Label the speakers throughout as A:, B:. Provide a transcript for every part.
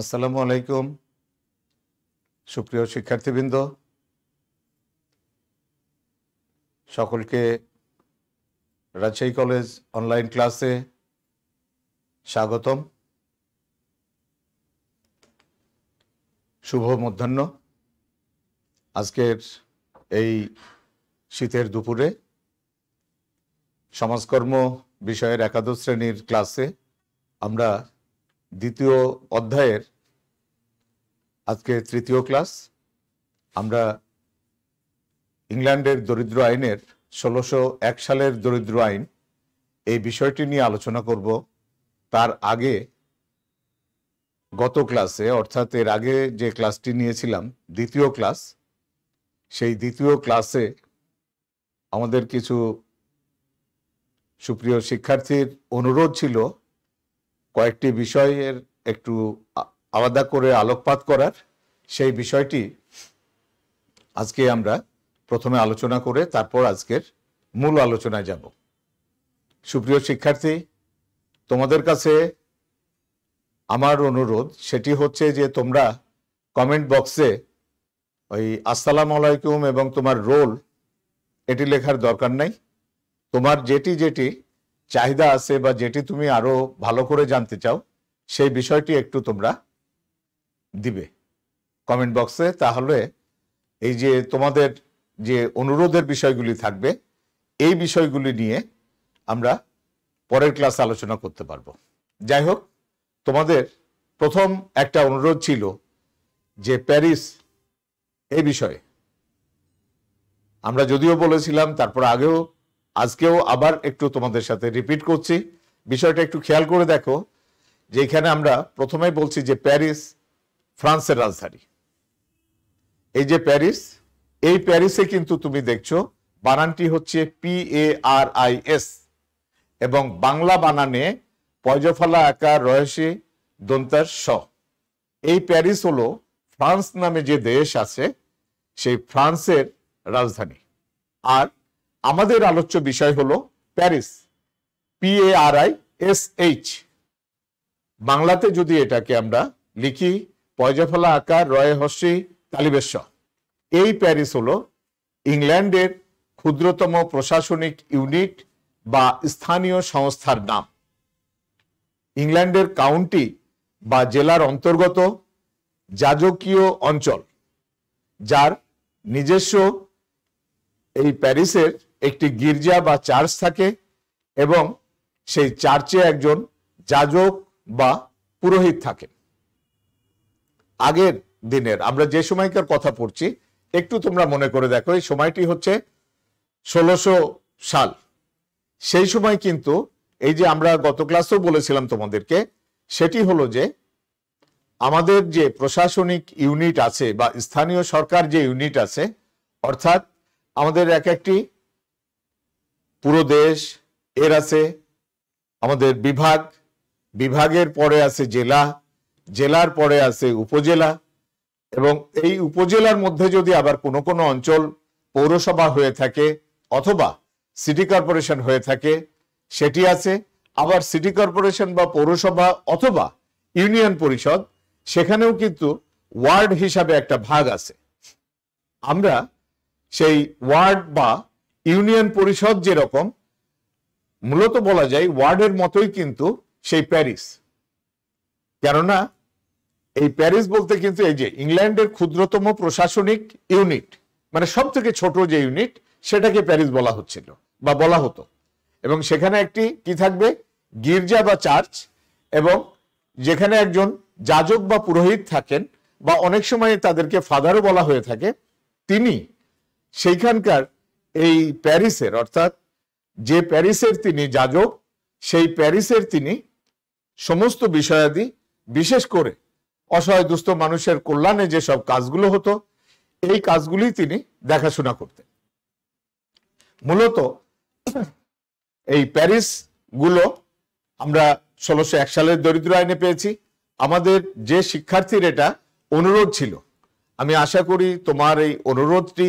A: আসসালামু আলাইকুম সুপ্রিয় শিক্ষার্থীবৃন্দ সকলকে রাজশাহী কলেজ অনলাইন ক্লাসে স্বাগতম শুভ মধ্যাহ্ন আজকের এই শীতের দুপুরে সমাজকর্ম বিষয়ের একাদশ শ্রেণীর ক্লাসে আমরা দ্বিতীয় অধ্যায়ের আজকে তৃতীয় ক্লাস আমরা ইংল্যান্ডের দরিদ্র আইনের ষোলোশো এক সালের দরিদ্র আইন এই বিষয়টি নিয়ে আলোচনা করব তার আগে গত ক্লাসে অর্থাৎ এর আগে যে ক্লাসটি নিয়েছিলাম দ্বিতীয় ক্লাস সেই দ্বিতীয় ক্লাসে আমাদের কিছু সুপ্রিয় শিক্ষার্থীর অনুরোধ ছিল কয়েকটি বিষয়ের একটু আলাদা করে আলোকপাত করার সেই বিষয়টি আজকে আমরা প্রথমে আলোচনা করে তারপর আজকের মূল আলোচনায় যাব সুপ্রিয় শিক্ষার্থী তোমাদের কাছে আমার অনুরোধ সেটি হচ্ছে যে তোমরা কমেন্ট বক্সে ওই আসসালাম আলাইকুম এবং তোমার রোল এটি লেখার দরকার নাই তোমার যেটি যেটি চাহিদা আছে বা যেটি তুমি আরো ভালো করে জানতে চাও সেই বিষয়টি একটু তোমরা দিবে কমেন্ট বক্সে তাহলে এই যে তোমাদের যে অনুরোধের বিষয়গুলি থাকবে এই বিষয়গুলি নিয়ে আমরা পরের ক্লাস আলোচনা করতে পারবো যাই হোক তোমাদের প্রথম একটা অনুরোধ ছিল যে প্যারিস এই বিষয়ে আমরা যদিও বলেছিলাম তারপর আগেও আজকেও আবার একটু তোমাদের সাথে রিপিট করছি বিষয়টা একটু খেয়াল করে দেখো যে এখানে আমরা প্রথমেই বলছি যে প্যারিস ফ্রান্সের রাজধানী এই যে প্যারিস এই প্যারিসে কিন্তু তুমি দেখছো বানানটি হচ্ছে P A R I S এবং বাংলা বানানে পয়জফলা আকার রয়েছে দন্তার স এই প্যারিস হলো ফ্রান্স নামে যে দেশ আছে সেই ফ্রান্সের রাজধানী আর আমাদের আলোচ্য বিষয় হলো প্যারিস পিএআরআই এস এইচ বাংলাতে যদি এটাকে আমরা লিখি পয়জাফলা আকার রয় হসি তালিবেশ্বর এই প্যারিস হলো ইংল্যান্ডের ক্ষুদ্রতম প্রশাসনিক ইউনিট বা স্থানীয় সংস্থার নাম ইংল্যান্ডের কাউন্টি বা জেলার অন্তর্গত যাজকীয় অঞ্চল যার নিজস্ব এই প্যারিসের একটি গির্জা বা চার্চ থাকে এবং সেই চার্চে একজন যাজক বা পুরোহিত থাকে আগের দিনের আমরা যে সময়কার কথা পড়ছি একটু তোমরা মনে করে দেখো এই সময়টি হচ্ছে ষোলোশো সাল সেই সময় কিন্তু এই যে আমরা গত ক্লাসেও বলেছিলাম তোমাদেরকে সেটি হলো যে আমাদের যে প্রশাসনিক ইউনিট আছে বা স্থানীয় সরকার যে ইউনিট আছে অর্থাৎ আমাদের এক একটি পুরো দেশ এর আছে আমাদের বিভাগ বিভাগের পরে আছে জেলা জেলার পরে আছে উপজেলা এবং এই উপজেলার মধ্যে যদি আবার কোনো কোনো অঞ্চল পৌরসভা হয়ে থাকে অথবা সিটি কর্পোরেশন হয়ে থাকে সেটি আছে আবার সিটি কর্পোরেশন বা পৌরসভা অথবা ইউনিয়ন পরিষদ সেখানেও কিন্তু ওয়ার্ড হিসাবে একটা ভাগ আছে আমরা সেই ওয়ার্ড বা ইউনিয়ন পরিষদ যেরকম মূলত বলা যায় ওয়ার্ডের মতোই কিন্তু সেই প্যারিস কেননা এই প্যারিস বলতে কিন্তু এই যে ইংল্যান্ডের ক্ষুদ্রতম প্রশাসনিক ইউনিট মানে সব থেকে ছোট যে ইউনিট সেটাকে প্যারিস বলা হচ্ছিল বা বলা হতো এবং সেখানে একটি কি থাকবে গির্জা বা চার্চ এবং যেখানে একজন যাজক বা পুরোহিত থাকেন বা অনেক সময় তাদেরকে ফাদারও বলা হয়ে থাকে তিনি সেইখানকার এই প্যারিসের অর্থাৎ যে প্যারিসের তিনি যাজক সেই প্যারিসের তিনি সমস্ত বিষয়াদি বিশেষ করে অসহায় দুস্থ মানুষের কল্যাণে যে সব কাজগুলো হতো এই কাজগুলি তিনি দেখাশোনা করতেন মূলত এই প্যারিস গুলো আমরা ষোলোশো এক সালের দরিদ্র আইনে পেয়েছি আমাদের যে শিক্ষার্থীর এটা অনুরোধ ছিল আমি আশা করি তোমার এই অনুরোধটি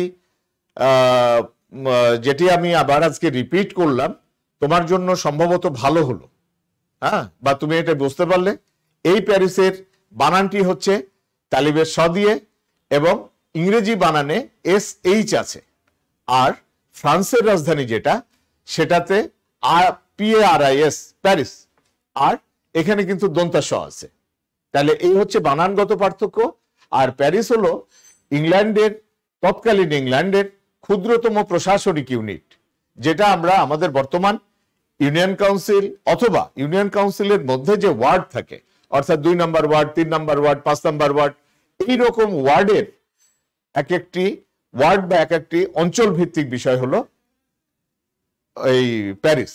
A: যেটি আমি আবার আজকে রিপিট করলাম তোমার জন্য সম্ভবত ভালো হলো হ্যাঁ বা তুমি এটা বুঝতে পারলে এই প্যারিসের বানানটি হচ্ছে তালিবের স দিয়ে এবং ইংরেজি বানানে এস এইচ আছে আর ফ্রান্সের রাজধানী যেটা সেটাতে আর আর আই এস প্যারিস আর এখানে কিন্তু দন্তা স আছে তাহলে এই হচ্ছে বানানগত পার্থক্য আর প্যারিস হলো ইংল্যান্ডের তৎকালীন ইংল্যান্ডের ক্ষুদ্রতম প্রশাসনিক ইউনিট যেটা আমরা আমাদের বর্তমান ইউনিয়ন কাউন্সিল অথবা ইউনিয়ন কাউন্সিলের মধ্যে যে ওয়ার্ড থাকে অর্থাৎ দুই নম্বর ওয়ার্ড তিন নম্বর ওয়ার্ড পাঁচ নম্বর ওয়ার্ড এইরকম ওয়ার্ডের এক একটি ওয়ার্ড বা এক একটি অঞ্চল ভিত্তিক বিষয় হলো এই প্যারিস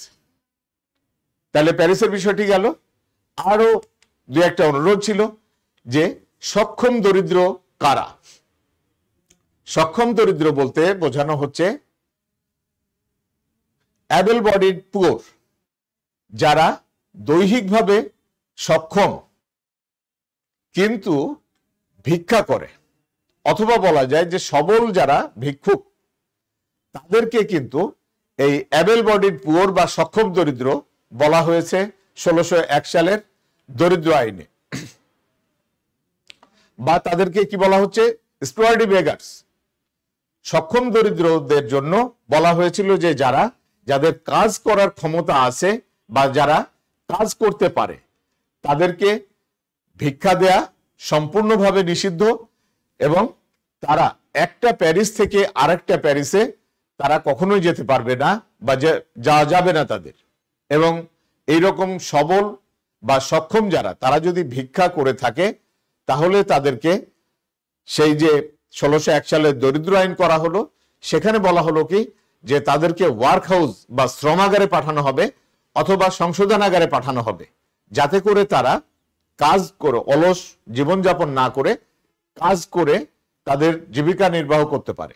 A: তাহলে প্যারিসের বিষয়টি গেল আরো দু একটা অনুরোধ ছিল যে সক্ষম দরিদ্র কারা সক্ষম দরিদ্র বলতে বোঝানো হচ্ছে অ্যাবেল বডিড পুয়োর যারা দৈহিকভাবে সক্ষম কিন্তু ভিক্ষা করে অথবা বলা যায় যে সবল যারা ভিক্ষুক তাদেরকে কিন্তু এই অ্যাবেল বডিড পুয়োর বা সক্ষম দরিদ্র বলা হয়েছে ষোলোশো এক সালের দরিদ্র আইনে বা তাদেরকে কি বলা হচ্ছে স্টুয়ার্ডি বেগার্স সক্ষম দরিদ্রদের জন্য বলা হয়েছিল যে যারা যাদের কাজ করার ক্ষমতা আছে বা যারা কাজ করতে পারে তাদেরকে ভিক্ষা দেয়া সম্পূর্ণভাবে নিষিদ্ধ এবং তারা একটা প্যারিস থেকে আরেকটা প্যারিসে তারা কখনোই যেতে পারবে না বা যাওয়া যাবে না তাদের এবং এই রকম সবল বা সক্ষম যারা তারা যদি ভিক্ষা করে থাকে তাহলে তাদেরকে সেই যে ষোলোশো এক সালে দরিদ্র আইন করা হলো সেখানে বলা হলো কি যে তাদেরকে ওয়ার্ক হাউস বা শ্রমাগারে পাঠানো হবে অথবা সংশোধনাগারে পাঠানো হবে যাতে করে তারা কাজ করে অলস জীবনযাপন না করে কাজ করে তাদের জীবিকা নির্বাহ করতে পারে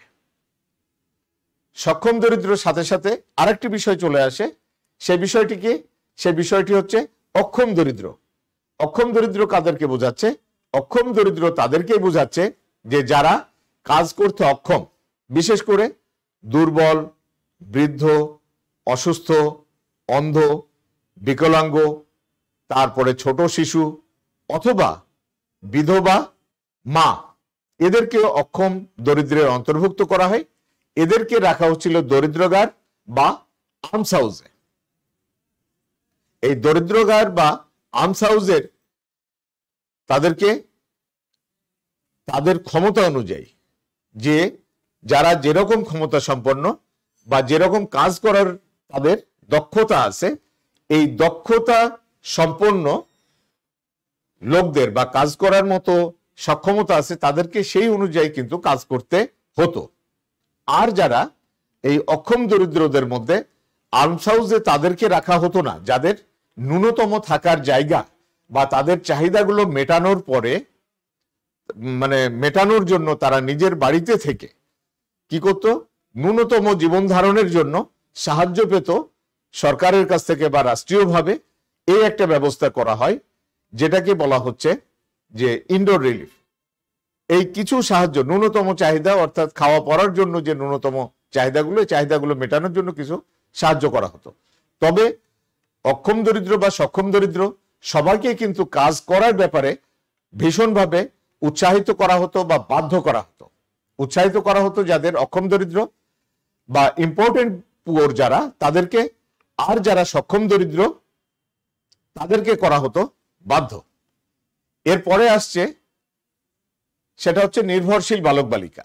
A: সক্ষম দরিদ্র সাথে সাথে আরেকটি বিষয় চলে আসে সে বিষয়টিকে সে বিষয়টি হচ্ছে অক্ষম দরিদ্র অক্ষম দরিদ্র কাদেরকে বোঝাচ্ছে অক্ষম দরিদ্র তাদেরকে বোঝাচ্ছে যে যারা কাজ করতে অক্ষম বিশেষ করে দুর্বল বৃদ্ধ অসুস্থ অন্ধ বিকলাঙ্গ তারপরে ছোট শিশু অথবা বিধবা মা এদেরকে অক্ষম দরিদ্রের অন্তর্ভুক্ত করা হয় এদেরকে রাখা হচ্ছিল দরিদ্রগার বা আর্মস হাউসে এই দরিদ্রগার বা আর্মস হাউসের তাদেরকে তাদের ক্ষমতা অনুযায়ী যে যারা যেরকম ক্ষমতা সম্পন্ন বা যেরকম কাজ করার তাদের দক্ষতা আছে এই দক্ষতা সম্পন্ন লোকদের বা কাজ করার মতো সক্ষমতা আছে তাদেরকে সেই অনুযায়ী কিন্তু কাজ করতে হতো আর যারা এই অক্ষম দরিদ্রদের মধ্যে আর্মস হাউসে তাদেরকে রাখা হতো না যাদের ন্যূনতম থাকার জায়গা বা তাদের চাহিদাগুলো মেটানোর পরে মানে মেটানোর জন্য তারা নিজের বাড়িতে থেকে কি করত ন্যূনতম জীবন ধারণের জন্য সাহায্য পেত সরকারের কাছ থেকে বা রাষ্ট্রীয়ভাবে এই একটা ব্যবস্থা করা হয় যেটাকে বলা হচ্ছে যে ইনডোর রিলিফ এই কিছু সাহায্য ন্যূনতম চাহিদা অর্থাৎ খাওয়া পড়ার জন্য যে ন্যূনতম চাহিদাগুলো চাহিদাগুলো মেটানোর জন্য কিছু সাহায্য করা হতো তবে অক্ষম দরিদ্র বা সক্ষম দরিদ্র সবাইকে কিন্তু কাজ করার ব্যাপারে ভীষণভাবে উৎসাহিত করা হতো বা বাধ্য করা হতো উৎসাহিত করা হতো যাদের অক্ষম দরিদ্র বা ইম্পর্টেন্ট পুয়ার যারা তাদেরকে আর যারা সক্ষম দরিদ্র তাদেরকে করা হতো বাধ্য এরপরে আসছে সেটা হচ্ছে নির্ভরশীল বালক বালিকা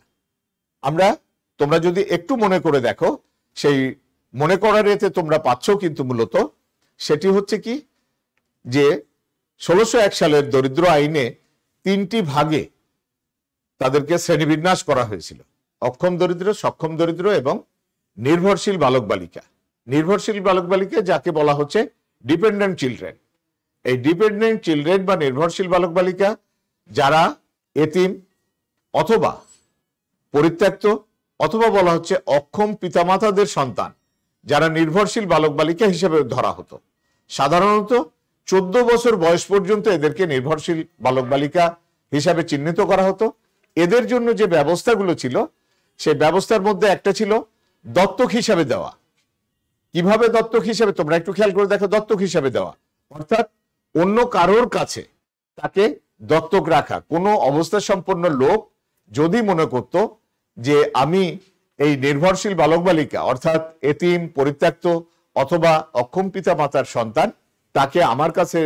A: আমরা তোমরা যদি একটু মনে করে দেখো সেই মনে করার এতে তোমরা পাচ্ছ কিন্তু মূলত সেটি হচ্ছে কি যে ষোলোশো এক সালের দরিদ্র আইনে তিনটি ভাগে তাদেরকে শ্রেণীবিন্যাস করা হয়েছিল অক্ষম দরিদ্র সক্ষম দরিদ্র এবং নির্ভরশীল বালক বালিকা নির্ভরশীল বালক বালিকা যাকে বলা হচ্ছে ডিপেন্ডেন্ট চিলড্রেন এই ডিপেন্ডেন্ট চিলড্রেন বা নির্ভরশীল বালক বালিকা যারা এতিম অথবা পরিত্যক্ত অথবা বলা হচ্ছে অক্ষম পিতামাতাদের সন্তান যারা নির্ভরশীল বালক বালিকা হিসেবে ধরা হতো সাধারণত চোদ্দ বছর বয়স পর্যন্ত এদেরকে নির্ভরশীল বালক বালিকা হিসাবে চিহ্নিত করা হতো এদের জন্য যে ব্যবস্থাগুলো ছিল সেই ব্যবস্থার মধ্যে একটা ছিল দত্তক হিসাবে দেওয়া কিভাবে দত্তক হিসাবে তোমরা একটু খেয়াল করে দেখো দত্তক হিসাবে দেওয়া অর্থাৎ অন্য কারোর কাছে তাকে দত্তক রাখা কোনো অবস্থা সম্পন্ন লোক যদি মনে করত যে আমি এই নির্ভরশীল বালক বালিকা অর্থাৎ এতিম পরিত্যক্ত অথবা অক্ষম পিতা মাতার সন্তান তাকে আমার কাছে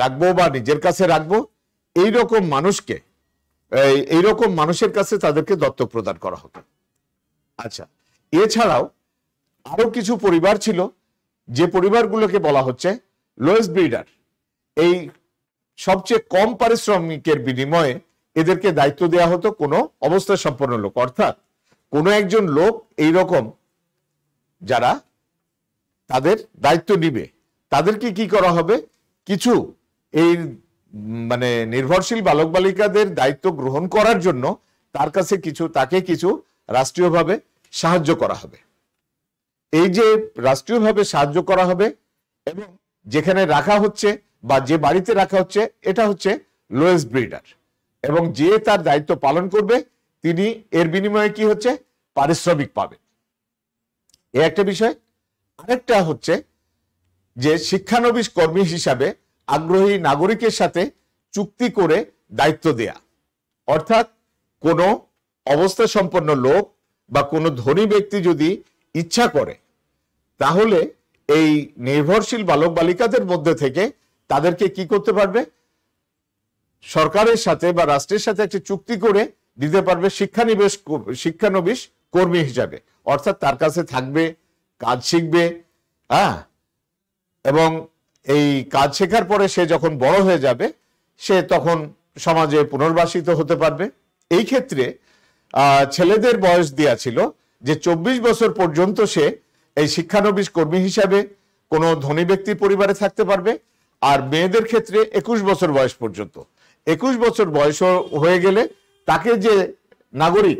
A: রাখবো বা নিজের কাছে রাখবো এইরকম মানুষকে এইরকম মানুষের কাছে তাদেরকে দত্তক প্রদান করা হতো আচ্ছা এছাড়াও আরো কিছু পরিবার ছিল যে পরিবারগুলোকে বলা হচ্ছে লোয়েস্ট ব্রিডার এই সবচেয়ে কম পারিশ্রমিকের বিনিময়ে এদেরকে দায়িত্ব দেওয়া হতো কোনো অবস্থা সম্পন্ন লোক অর্থাৎ কোনো একজন লোক এই রকম যারা তাদের দায়িত্ব নিবে তাদেরকে কি করা হবে কিছু এই মানে নির্ভরশীল বালক বালিকাদের দায়িত্ব গ্রহণ করার জন্য তার কাছে কিছু তাকে কিছু রাষ্ট্রীয়ভাবে সাহায্য করা হবে এই যে রাষ্ট্রীয়ভাবে সাহায্য করা হবে এবং যেখানে রাখা হচ্ছে বা যে বাড়িতে রাখা হচ্ছে এটা হচ্ছে লোয়েস্ট ব্রিডার এবং যে তার দায়িত্ব পালন করবে তিনি এর বিনিময়ে কি হচ্ছে পারিশ্রমিক পাবে এ একটা বিষয় আরেকটা হচ্ছে যে শিক্ষানবিশ কর্মী হিসাবে আগ্রহী নাগরিকের সাথে চুক্তি করে দায়িত্ব দেয়া অর্থাৎ কোনো অবস্থা সম্পন্ন লোক বা কোনো ধনী ব্যক্তি যদি ইচ্ছা করে তাহলে এই নির্ভরশীল বালক বালিকাদের মধ্যে থেকে তাদেরকে কি করতে পারবে সরকারের সাথে বা রাষ্ট্রের সাথে একটি চুক্তি করে দিতে পারবে শিক্ষানিবেশ শিক্ষানবিশ কর্মী হিসাবে অর্থাৎ তার কাছে থাকবে কাজ শিখবে হ্যাঁ এবং এই কাজ শেখার পরে সে যখন বড় হয়ে যাবে সে তখন সমাজে পুনর্বাসিত হতে পারবে এই ক্ষেত্রে ছেলেদের বয়স দেয়া ছিল যে ২৪ বছর পর্যন্ত সে এই শিক্ষানবিশ কর্মী হিসাবে কোনো ধনী ব্যক্তির পরিবারে থাকতে পারবে আর মেয়েদের ক্ষেত্রে একুশ বছর বয়স পর্যন্ত একুশ বছর বয়স হয়ে গেলে তাকে যে নাগরিক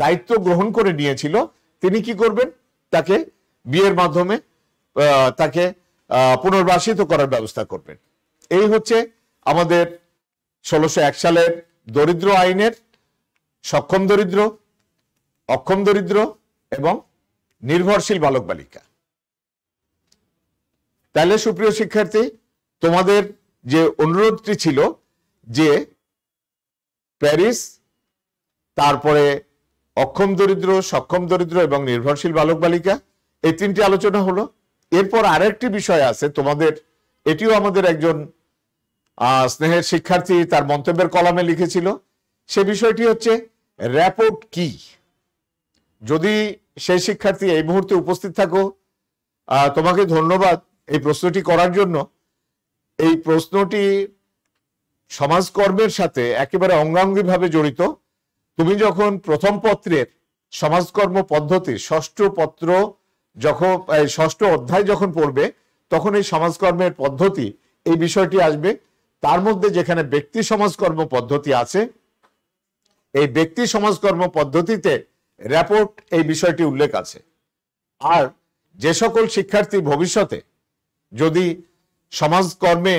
A: দায়িত্ব গ্রহণ করে নিয়েছিল তিনি কি করবেন তাকে বিয়ের মাধ্যমে তাকে পুনর্বাসিত করার ব্যবস্থা করবেন এই হচ্ছে আমাদের ষোলোশো এক সালের দরিদ্র আইনের সক্ষম দরিদ্র অক্ষম দরিদ্র এবং নির্ভরশীল বালক বালিকা তাহলে সুপ্রিয় শিক্ষার্থী তোমাদের যে অনুরোধটি ছিল যে প্যারিস তারপরে অক্ষম দরিদ্র সক্ষম দরিদ্র এবং নির্ভরশীল বালক বালিকা এই তিনটি আলোচনা হলো এরপর আরেকটি বিষয় আছে তোমাদের এটিও আমাদের একজন স্নেহের শিক্ষার্থী তার মন্তব্যের কলামে লিখেছিল সে বিষয়টি হচ্ছে র্যাপোর্ট কি যদি সেই শিক্ষার্থী এই মুহূর্তে উপস্থিত থাকো তোমাকে ধন্যবাদ এই প্রশ্নটি করার জন্য এই প্রশ্নটি সমাজকর্মের সাথে একেবারে ভাবে জড়িত তুমি যখন প্রথম পত্রের সমাজকর্ম পদ্ধতি ষষ্ঠ পত্র যখন ষষ্ঠ অধ্যায় যখন পড়বে তখন এই সমাজকর্মের পদ্ধতি এই বিষয়টি আসবে তার মধ্যে যেখানে ব্যক্তি সমাজকর্ম পদ্ধতি আছে এই ব্যক্তি সমাজকর্ম পদ্ধতিতে র্যাপোর্ট এই বিষয়টি উল্লেখ আছে আর যে সকল শিক্ষার্থী ভবিষ্যতে যদি সমাজকর্মে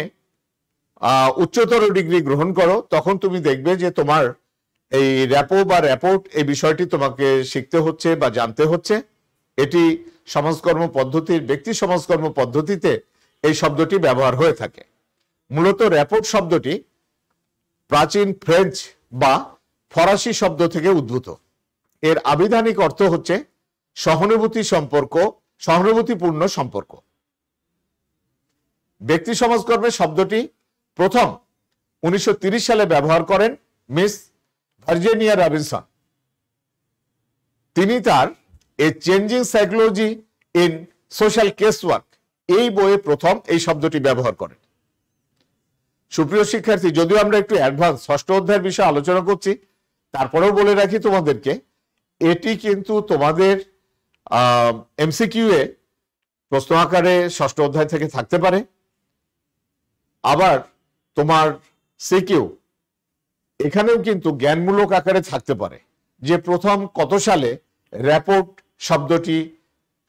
A: উচ্চতর ডিগ্রি গ্রহণ করো তখন তুমি দেখবে যে তোমার এই র্যাপো বা র্যাপোর্ট এই বিষয়টি তোমাকে শিখতে হচ্ছে বা জানতে হচ্ছে এটি সমাজকর্ম পদ্ধতির ব্যক্তি সমাজকর্ম পদ্ধতিতে এই শব্দটি ব্যবহার হয়ে থাকে মূলত র্যাপোর্ট শব্দটি প্রাচীন ফ্রেঞ্চ বা ফরাসি শব্দ থেকে উদ্ভূত এর আবিধানিক অর্থ হচ্ছে সহানুভূতি সম্পর্ক সহানুভূতিপূর্ণ সম্পর্ক ব্যক্তি সমাজকর্মের শব্দটি প্রথম উনিশশো সালে ব্যবহার করেন মিস ভার্জেনিয়া রবিনসন তিনি তার a changing psychology in social case work এই বইয়ে প্রথম এই শব্দটি ব্যবহার করেন সুপ্রিয় শিক্ষার্থী যদিও আমরা একটু অ্যাডভান্স ষষ্ঠ অধ্যায়ের বিষয়ে আলোচনা করছি তারপরেও বলে রাখি তোমাদেরকে এটি কিন্তু তোমাদের এমসিকিউ এ প্রশ্ন আকারে ষষ্ঠ অধ্যায় থেকে থাকতে পারে আবার তোমার সিকিউ এখানেও কিন্তু জ্ঞানমূলক আকারে থাকতে পারে যে প্রথম কত সালে র্যাপোর্ট শব্দটি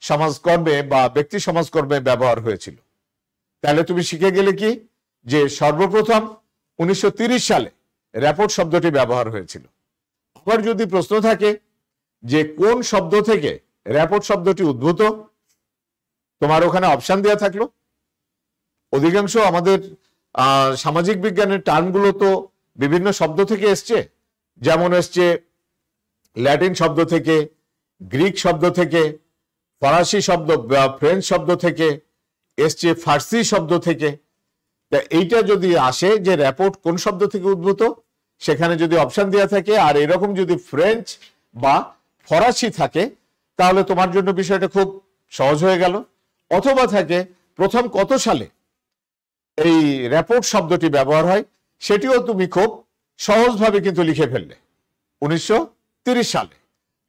A: সমাজকর্মে বা ব্যক্তি সমাজকর্মে ব্যবহার হয়েছিল তাহলে তুমি শিখে গেলে কি যে সর্বপ্রথম উনিশশো সালে র্যাপোর্ট শব্দটি ব্যবহার হয়েছিল আবার যদি প্রশ্ন থাকে যে কোন শব্দ থেকে র্যাপোর্ট শব্দটি উদ্ভূত তোমার ওখানে অপশান দেওয়া থাকলো অধিকাংশ আমাদের সামাজিক বিজ্ঞানের টার্মগুলো তো বিভিন্ন শব্দ থেকে এসছে যেমন এসছে ল্যাটিন শব্দ থেকে গ্রিক শব্দ থেকে ফরাসি শব্দ বা ফ্রেঞ্চ শব্দ থেকে এসছে ফার্সি শব্দ থেকে এইটা যদি আসে যে র্যাপোর্ট কোন শব্দ থেকে উদ্ভূত সেখানে যদি অপশন দেওয়া থাকে আর এরকম যদি ফ্রেঞ্চ বা ফরাসি থাকে তাহলে তোমার জন্য বিষয়টা খুব সহজ হয়ে গেল অথবা থাকে প্রথম কত সালে এই র্যাপোর্ট শব্দটি ব্যবহার হয় সেটিও তুমি খুব সহজভাবে কিন্তু লিখে ফেললে উনিশশো সালে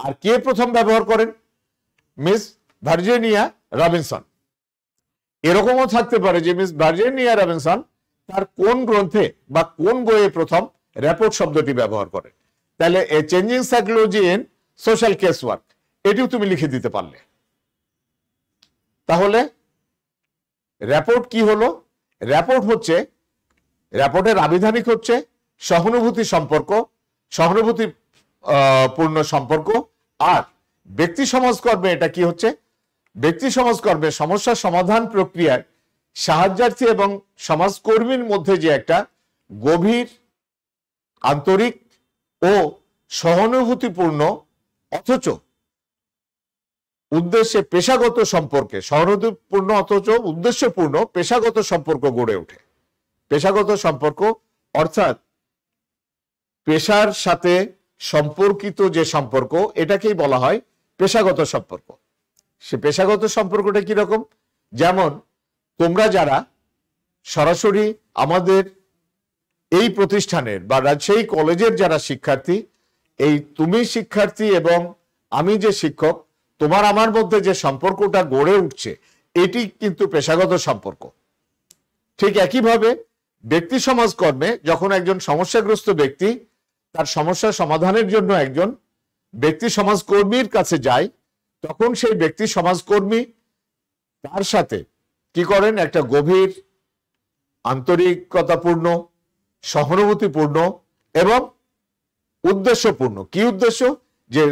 A: আর কে প্রথম ব্যবহার করেন মিস ভার্জেনিয়া রবিনসন এরকমও থাকতে পারে যে মিস ভার্জেনিয়া রবিনসন তার কোন গ্রন্থে বা কোন বইয়ে প্রথম র্যাপোর্ট শব্দটি ব্যবহার করেন তাহলে a changing psychology in social case work এটিও তুমি লিখে দিতে পারলে তাহলে র্যাপোর্ট কি হলো র্যাপোর্ট হচ্ছে র্যাপোর্টের আবিধানিক হচ্ছে সহানুভূতি সম্পর্ক সহানুভূতি পূর্ণ সম্পর্ক আর ব্যক্তি সমাজকর্মে এটা কি হচ্ছে ব্যক্তি সমাজকর্মে সমস্যার সমাধান প্রক্রিয়ায় সাহায্যার্থী এবং সমাজকর্মীর মধ্যে যে একটা গভীর আন্তরিক ও সহানুভূতিপূর্ণ অথচ উদ্দেশ্যে পেশাগত সম্পর্কে সহানুভূতিপূর্ণ অথচ উদ্দেশ্যপূর্ণ পেশাগত সম্পর্ক গড়ে ওঠে পেশাগত সম্পর্ক অর্থাৎ পেশার সাথে সম্পর্কিত যে সম্পর্ক এটাকেই বলা হয় পেশাগত সম্পর্ক সে পেশাগত সম্পর্কটা কিরকম যেমন তোমরা যারা সরাসরি আমাদের এই প্রতিষ্ঠানের বা রাজশাহী কলেজের যারা শিক্ষার্থী এই তুমি শিক্ষার্থী এবং আমি যে শিক্ষক তোমার আমার মধ্যে যে সম্পর্কটা গড়ে উঠছে এটি কিন্তু পেশাগত সম্পর্ক ঠিক একইভাবে ব্যক্তি সমাজকর্মে যখন একজন সমস্যাগ্রস্ত ব্যক্তি তার সমস্যা সমাধানের জন্য একজন ব্যক্তি সমাজকর্মীর কাছে যায় তখন সেই ব্যক্তি সমাজকর্মী তার সাথে কি করেন একটা গভীর আন্তরিকতাপূর্ণ সহানুভূতিপূর্ণ এবং উদ্দেশ্যপূর্ণ কি উদ্দেশ্য যে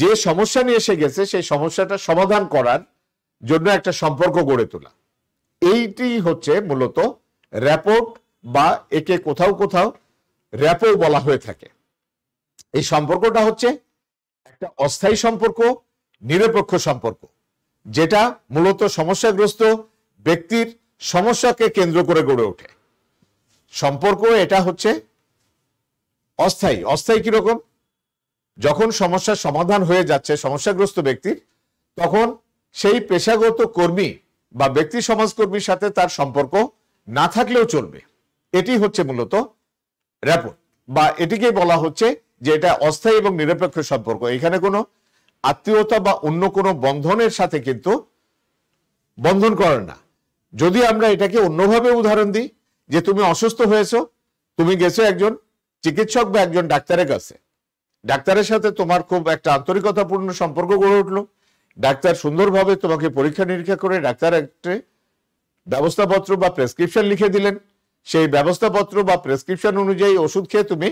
A: যে সমস্যা নিয়ে এসে গেছে সেই সমস্যাটা সমাধান করার জন্য একটা সম্পর্ক গড়ে তোলা এইটি হচ্ছে মূলত র্যাপোর্ট বা একে কোথাও কোথাও র্যাপো বলা হয়ে থাকে এই সম্পর্কটা হচ্ছে একটা অস্থায়ী সম্পর্ক নিরপেক্ষ সম্পর্ক যেটা মূলত সমস্যাগ্রস্ত ব্যক্তির সমস্যাকে কেন্দ্র করে গড়ে ওঠে সম্পর্ক এটা হচ্ছে অস্থায়ী অস্থায়ী কিরকম যখন সমস্যার সমাধান হয়ে যাচ্ছে সমস্যাগ্রস্ত ব্যক্তির তখন সেই পেশাগত কর্মী বা ব্যক্তি সমাজকর্মীর সাথে তার সম্পর্ক না থাকলেও চলবে এটি হচ্ছে মূলত র্যাপোর্ট বা এটিকে বলা হচ্ছে যে এটা অস্থায়ী এবং নিরপেক্ষ সম্পর্ক এখানে কোনো আত্মীয়তা বা অন্য কোনো বন্ধনের সাথে কিন্তু বন্ধন করে না যদি আমরা এটাকে অন্যভাবে উদাহরণ দিই যে তুমি অসুস্থ হয়েছো তুমি গেছো একজন চিকিৎসক বা একজন ডাক্তারের কাছে ডাক্তারের সাথে তোমার খুব একটা আন্তরিকতাপূর্ণ সম্পর্ক গড়ে উঠলো ডাক্তার সুন্দরভাবে তোমাকে পরীক্ষা নিরীক্ষা করে ডাক্তার একটা ব্যবস্থাপত্র বা প্রেসক্রিপশন লিখে দিলেন সেই ব্যবস্থাপত্র বা প্রেসক্রিপশন অনুযায়ী ওষুধ খেয়ে তুমি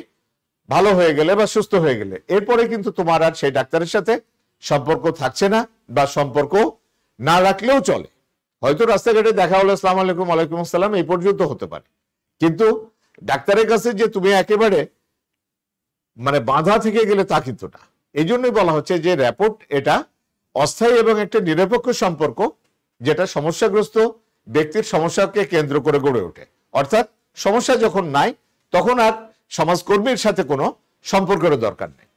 A: ভালো হয়ে গেলে বা সুস্থ হয়ে গেলে এরপরে কিন্তু তোমার আর সেই ডাক্তারের সাথে সম্পর্ক থাকছে না বা সম্পর্ক না রাখলেও চলে হয়তো রাস্তাঘাটে দেখা হলো আসসালাম আলাইকুম আলাইকুম আসসালাম এই পর্যন্ত হতে পারে কিন্তু ডাক্তারের কাছে যে তুমি একেবারে মানে বাধা থেকে গেলে তা কিন্তু না এই জন্যই বলা হচ্ছে যে র্যাপোর্ট এটা অস্থায়ী এবং একটা নিরপেক্ষ সম্পর্ক যেটা সমস্যাগ্রস্ত ব্যক্তির সমস্যাকে কেন্দ্র করে গড়ে ওঠে অর্থাৎ সমস্যা যখন নাই তখন আর সমাজকর্মীর সাথে কোনো সম্পর্কের দরকার নেই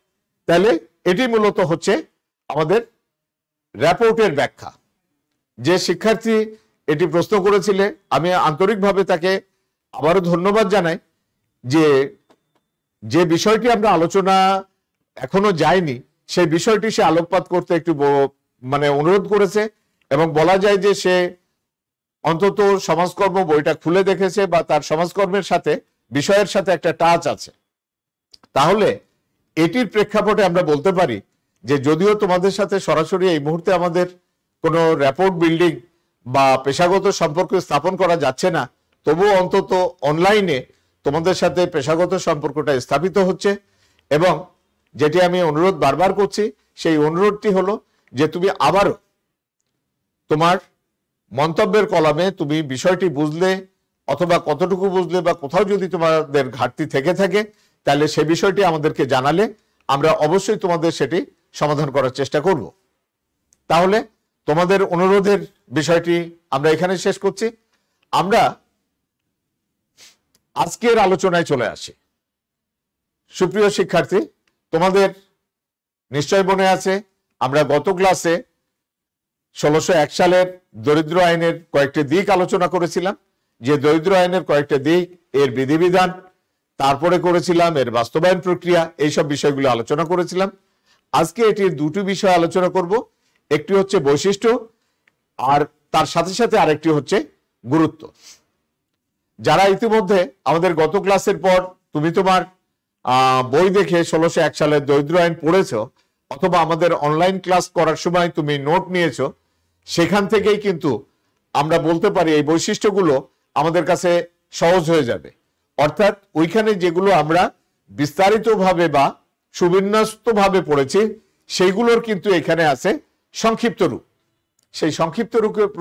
A: তাহলে এটি মূলত হচ্ছে আমাদের র্যাপোর্টের ব্যাখ্যা যে শিক্ষার্থী এটি প্রশ্ন করেছিলে আমি আন্তরিকভাবে তাকে আবারও ধন্যবাদ জানাই যে যে বিষয়টি আমরা আলোচনা এখনো যায়নি সেই বিষয়টি সে আলোকপাত করতে একটু মানে অনুরোধ করেছে এবং বলা যায় যে সে অন্তত সমাজকর্ম বইটা খুলে দেখেছে বা তার সমাজকর্মের সাথে বিষয়ের সাথে একটা টাচ আছে তাহলে এটির প্রেক্ষাপটে আমরা বলতে পারি যে যদিও তোমাদের সাথে সরাসরি এই মুহূর্তে আমাদের কোনো র্যাপোর্ট বিল্ডিং বা পেশাগত সম্পর্ক স্থাপন করা যাচ্ছে না তবুও অন্তত অনলাইনে তোমাদের সাথে পেশাগত সম্পর্কটা স্থাপিত হচ্ছে এবং যেটি আমি অনুরোধ বারবার করছি সেই অনুরোধটি হলো যে তুমি আবারও তোমার মন্তব্যের কলামে তুমি বিষয়টি বুঝলে অথবা কতটুকু বুঝলে বা কোথাও যদি তোমাদের ঘাটতি থেকে থাকে তাহলে সে বিষয়টি আমাদেরকে জানালে আমরা অবশ্যই তোমাদের সেটি সমাধান করার চেষ্টা করব তাহলে তোমাদের অনুরোধের বিষয়টি আমরা এখানে শেষ করছি আমরা আজকের আলোচনায় চলে আসি সুপ্রিয় শিক্ষার্থী তোমাদের নিশ্চয় মনে আছে আমরা গত ক্লাসে ষোলোশো সালের দরিদ্র আইনের কয়েকটি দিক আলোচনা করেছিলাম যে দরিদ্র আইনের কয়েকটা দিক এর বিধিবিধান তারপরে করেছিলাম এর বাস্তবায়ন প্রক্রিয়া এইসব বিষয়গুলো আলোচনা করেছিলাম আজকে এটির দুটি বিষয় আলোচনা করব একটি হচ্ছে বৈশিষ্ট্য আর তার সাথে সাথে আরেকটি হচ্ছে গুরুত্ব যারা ইতিমধ্যে আমাদের গত ক্লাসের পর তুমি তোমার বই দেখে ষোলোশো এক সালের দরিদ্র আইন পড়েছ অথবা আমাদের অনলাইন ক্লাস করার সময় তুমি নোট নিয়েছ সেখান থেকেই কিন্তু আমরা বলতে পারি এই বৈশিষ্ট্যগুলো আমাদের কাছে সহজ হয়ে যাবে অর্থাৎ ওইখানে যেগুলো আমরা বিস্তারিতভাবে বা সুবিন্যস্তভাবে পড়েছি সেইগুলোর কিন্তু এখানে আছে সংক্ষিপ্ত রূপ সেই সংক্ষিপ্ত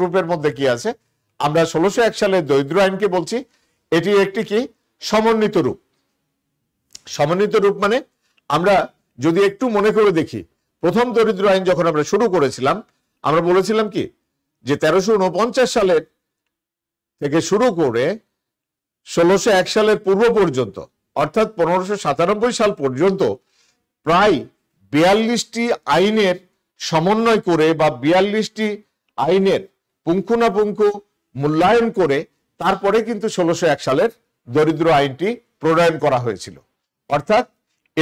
A: রূপের মধ্যে কি আছে আমরা ষোলোশো এক সালে দরিদ্র আইনকে বলছি এটি একটি কি সমন্বিত রূপ সমন্বিত রূপ মানে আমরা যদি একটু মনে করে দেখি প্রথম দরিদ্র আইন যখন আমরা শুরু করেছিলাম আমরা বলেছিলাম কি যে তেরোশো উনপঞ্চাশ সালের থেকে শুরু করে ষোলোশো এক সালের পূর্ব পর্যন্ত অর্থাৎ পনেরোশো সাতানব্বই সাল পর্যন্ত প্রায় বিয়াল্লিশটি আইনের সমন্বয় করে বা বিয়াল্লিশটি আইনের পুঙ্খুনাপুঙ্খু মূল্যায়ন করে তারপরে কিন্তু ষোলোশো এক সালের দরিদ্র আইনটি প্রণয়ন করা হয়েছিল অর্থাৎ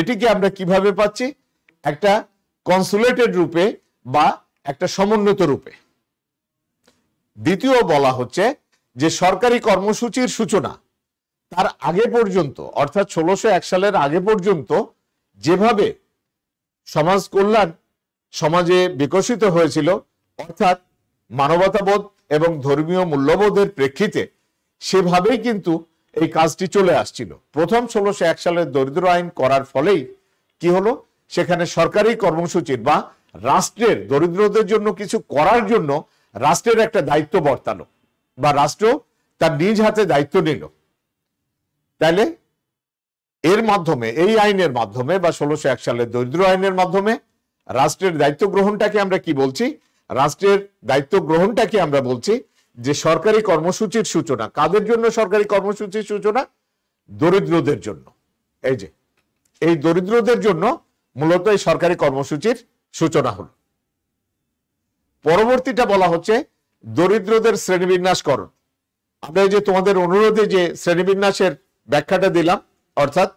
A: এটিকে আমরা কিভাবে পাচ্ছি একটা কনসুলেটেড রূপে বা একটা সমুন্নত রূপে দ্বিতীয় বলা হচ্ছে যে সরকারি কর্মসূচির সূচনা তার আগে পর্যন্ত অর্থাৎ ষোলোশো এক সালের আগে পর্যন্ত যেভাবে সমাজ কল্যাণ সমাজে বিকশিত হয়েছিল অর্থাৎ মানবতাবোধ এবং ধর্মীয় মূল্যবোধের প্রেক্ষিতে সেভাবেই কিন্তু এই কাজটি চলে আসছিল প্রথম ষোলোশো এক সালের দরিদ্র আইন করার ফলেই কি হলো সেখানে সরকারি কর্মসূচির বা রাষ্ট্রের দরিদ্রদের জন্য কিছু করার জন্য রাষ্ট্রের একটা দায়িত্ব বর্তালো বা রাষ্ট্র তার নিজ হাতে দায়িত্ব নিল তাহলে এর মাধ্যমে এই আইনের মাধ্যমে বা ষোলোশো এক সালের দরিদ্র আইনের মাধ্যমে রাষ্ট্রের দায়িত্ব গ্রহণটাকে আমরা কি বলছি রাষ্ট্রের দায়িত্ব গ্রহণটাকে আমরা বলছি যে সরকারি কর্মসূচির সূচনা কাদের জন্য সরকারি কর্মসূচির সূচনা দরিদ্রদের জন্য এই যে এই দরিদ্রদের জন্য মূলত এই সরকারি কর্মসূচির সূচনা হল পরবর্তীটা বলা হচ্ছে দরিদ্রদের শ্রেণীবিন্যাস করো আমরা যে তোমাদের অনুরোধে যে শ্রেণীবিন্যাসের ব্যাখ্যাটা দিলাম অর্থাৎ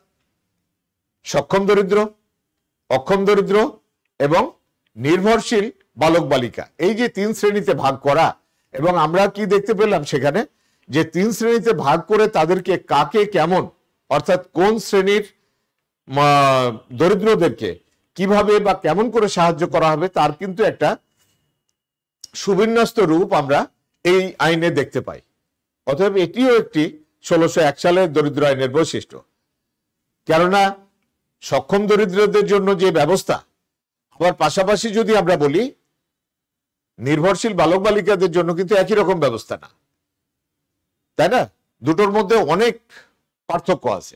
A: সক্ষম দরিদ্র অক্ষম দরিদ্র এবং নির্ভরশীল বালক বালিকা এই যে তিন শ্রেণীতে ভাগ করা এবং আমরা কি দেখতে পেলাম সেখানে যে তিন শ্রেণীতে ভাগ করে তাদেরকে কাকে কেমন অর্থাৎ কোন শ্রেণীর দরিদ্রদেরকে কিভাবে বা কেমন করে সাহায্য করা হবে তার কিন্তু একটা সুবিন্যস্ত রূপ আমরা এই আইনে দেখতে পাই অতএব এটিও একটি ষোলোশো এক সালের দরিদ্র আইনের বৈশিষ্ট্য কেননা সক্ষম দরিদ্রদের জন্য যে ব্যবস্থা আবার পাশাপাশি যদি আমরা বলি নির্ভরশীল বালক বালিকাদের জন্য কিন্তু একই রকম ব্যবস্থা না তাই না দুটোর মধ্যে অনেক পার্থক্য আছে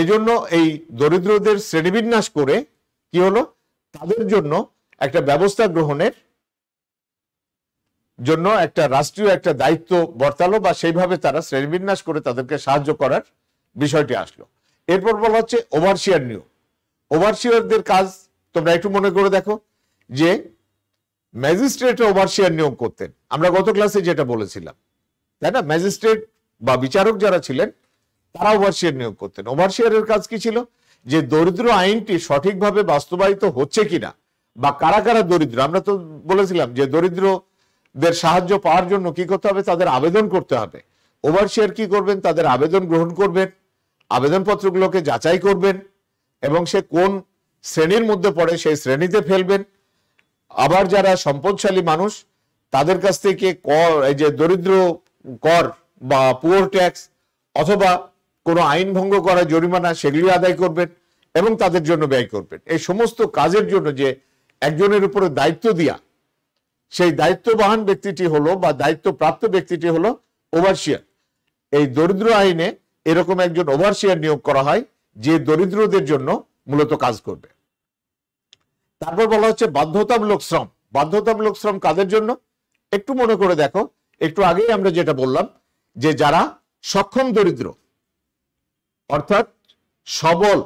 A: এই জন্য এই দরিদ্রদের শ্রেণীবিন্যাস করে কি হলো তাদের জন্য একটা ব্যবস্থা গ্রহণের জন্য একটা রাষ্ট্রীয় একটা দায়িত্ব বর্তালো বা সেইভাবে তারা শ্রেণীবিন্যাস করে তাদেরকে সাহায্য করার বিষয়টি আসলো এরপর বলা হচ্ছে ওভারসিয়ার নিয়োগ ওভারসিয়ারদের কাজ তোমরা একটু মনে করে দেখো যে ম্যাজিস্ট্রেট ওভারসিয়ার নিয়োগ করতেন আমরা গত ক্লাসে যেটা বলেছিলাম তাই না ম্যাজিস্ট্রেট বা বিচারক যারা ছিলেন তারা ওভারসিয়ার নিয়োগ করতেন ওভারসিয়ারের কাজ কি ছিল যে দরিদ্র আইনটি সঠিকভাবে বাস্তবায়িত হচ্ছে কিনা বা কারা কারা দরিদ্র আমরা তো বলেছিলাম যে দরিদ্র দের সাহায্য পাওয়ার জন্য কি করতে হবে তাদের আবেদন করতে হবে ওভারশেয়ার কি করবেন তাদের আবেদন গ্রহণ করবেন আবেদনপত্রগুলোকে যাচাই করবেন এবং সে কোন শ্রেণীর মধ্যে পড়ে সেই শ্রেণীতে ফেলবেন আবার যারা সম্পদশালী মানুষ তাদের কাছ থেকে কর এই যে দরিদ্র কর বা পুয়ার ট্যাক্স অথবা কোনো আইন ভঙ্গ করা জরিমানা সেগুলি আদায় করবেন এবং তাদের জন্য ব্যয় করবেন এই সমস্ত কাজের জন্য যে একজনের উপরে দায়িত্ব দিয়া সেই দায়িত্ববহান ব্যক্তিটি হলো বা দায়িত্বপ্রাপ্ত ব্যক্তিটি হলো ওভারসিয়ার এই দরিদ্র আইনে এরকম একজন ওভারসিয়ার নিয়োগ করা হয় যে দরিদ্রদের জন্য মূলত কাজ করবে তারপর বলা হচ্ছে বাধ্যতামূলক শ্রম বাধ্যতামূলক শ্রম কাদের জন্য একটু মনে করে দেখো একটু আগেই আমরা যেটা বললাম যে যারা সক্ষম দরিদ্র অর্থাৎ সবল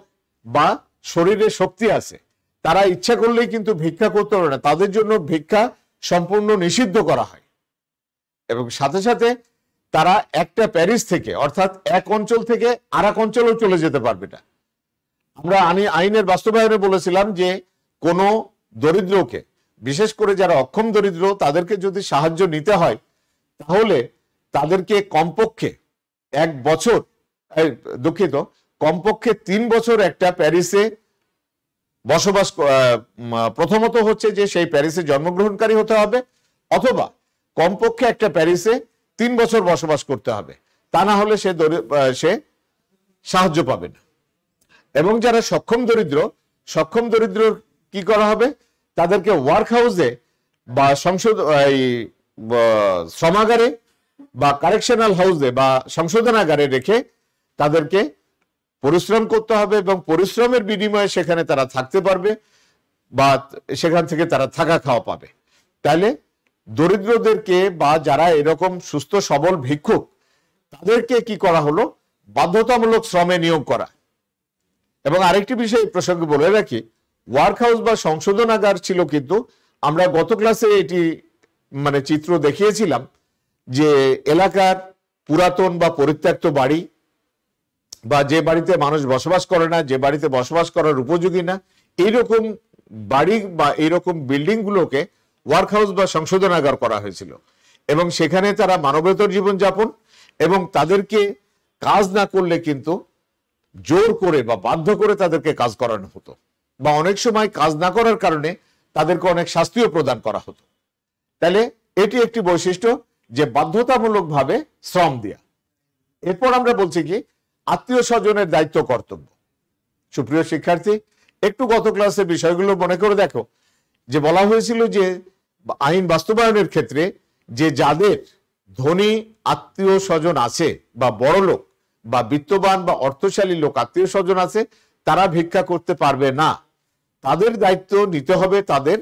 A: বা শরীরে শক্তি আছে তারা ইচ্ছা করলেই কিন্তু ভিক্ষা করতে পারে না তাদের জন্য ভিক্ষা সম্পূর্ণ নিষিদ্ধ করা হয় এবং সাথে সাথে তারা একটা প্যারিস থেকে অর্থাৎ এক অঞ্চল থেকে আর এক অঞ্চলেও চলে যেতে পারবে না আমরা আনি আইনের বাস্তবায়নে বলেছিলাম যে কোনো দরিদ্রকে বিশেষ করে যারা অক্ষম দরিদ্র তাদেরকে যদি সাহায্য নিতে হয় তাহলে তাদেরকে কমপক্ষে এক বছর দুঃখিত কমপক্ষে তিন বছর একটা প্যারিসে বসবাস প্রথমত হচ্ছে যে সেই প্যারিসে জন্মগ্রহণকারী হতে হবে অথবা কমপক্ষে একটা প্যারিসে তিন বছর বসবাস করতে হবে তা না হলে সে সে সাহায্য পাবে না এবং যারা সক্ষম দরিদ্র সক্ষম দরিদ্র কি করা হবে তাদেরকে ওয়ার্ক হাউসে বা সংশোধ এই শ্রমাগারে বা কারেকশনাল হাউসে বা সংশোধনাগারে রেখে তাদেরকে পরিশ্রম করতে হবে এবং পরিশ্রমের বিনিময়ে সেখানে তারা থাকতে পারবে বা সেখান থেকে তারা থাকা খাওয়া পাবে তাহলে দরিদ্রদেরকে বা যারা এরকম সুস্থ সবল ভিক্ষুক তাদেরকে কি করা হলো বাধ্যতামূলক শ্রমে নিয়োগ করা এবং আরেকটি বিষয় প্রসঙ্গে বলে রাখি ওয়ার্ক হাউস বা সংশোধনাগার ছিল কিন্তু আমরা গত ক্লাসে এটি মানে চিত্র দেখিয়েছিলাম যে এলাকার পুরাতন বা পরিত্যক্ত বাড়ি বা যে বাড়িতে মানুষ বসবাস করে না যে বাড়িতে বসবাস করার উপযোগী না এইরকম বাড়ি বা এইরকম বিল্ডিংগুলোকে হাউস বা সংশোধনাগার করা হয়েছিল এবং সেখানে তারা মানবেতর জীবনযাপন এবং তাদেরকে কাজ না করলে কিন্তু জোর করে বা বাধ্য করে তাদেরকে কাজ করানো হতো বা অনেক সময় কাজ না করার কারণে তাদেরকে অনেক শাস্তিও প্রদান করা হতো তাহলে এটি একটি বৈশিষ্ট্য যে বাধ্যতামূলকভাবে শ্রম দেয়া এরপর আমরা বলছি কি আত্মীয় স্বজনের দায়িত্ব কর্তব্য সুপ্রিয় শিক্ষার্থী একটু গত ক্লাসে বিষয়গুলো মনে করে দেখো যে বলা হয়েছিল যে আইন বাস্তবায়নের ক্ষেত্রে যে যাদের ধনী আত্মীয় স্বজন আছে বা বড় লোক বা বিত্তবান বা অর্থশালী লোক আত্মীয় স্বজন আছে তারা ভিক্ষা করতে পারবে না তাদের দায়িত্ব নিতে হবে তাদের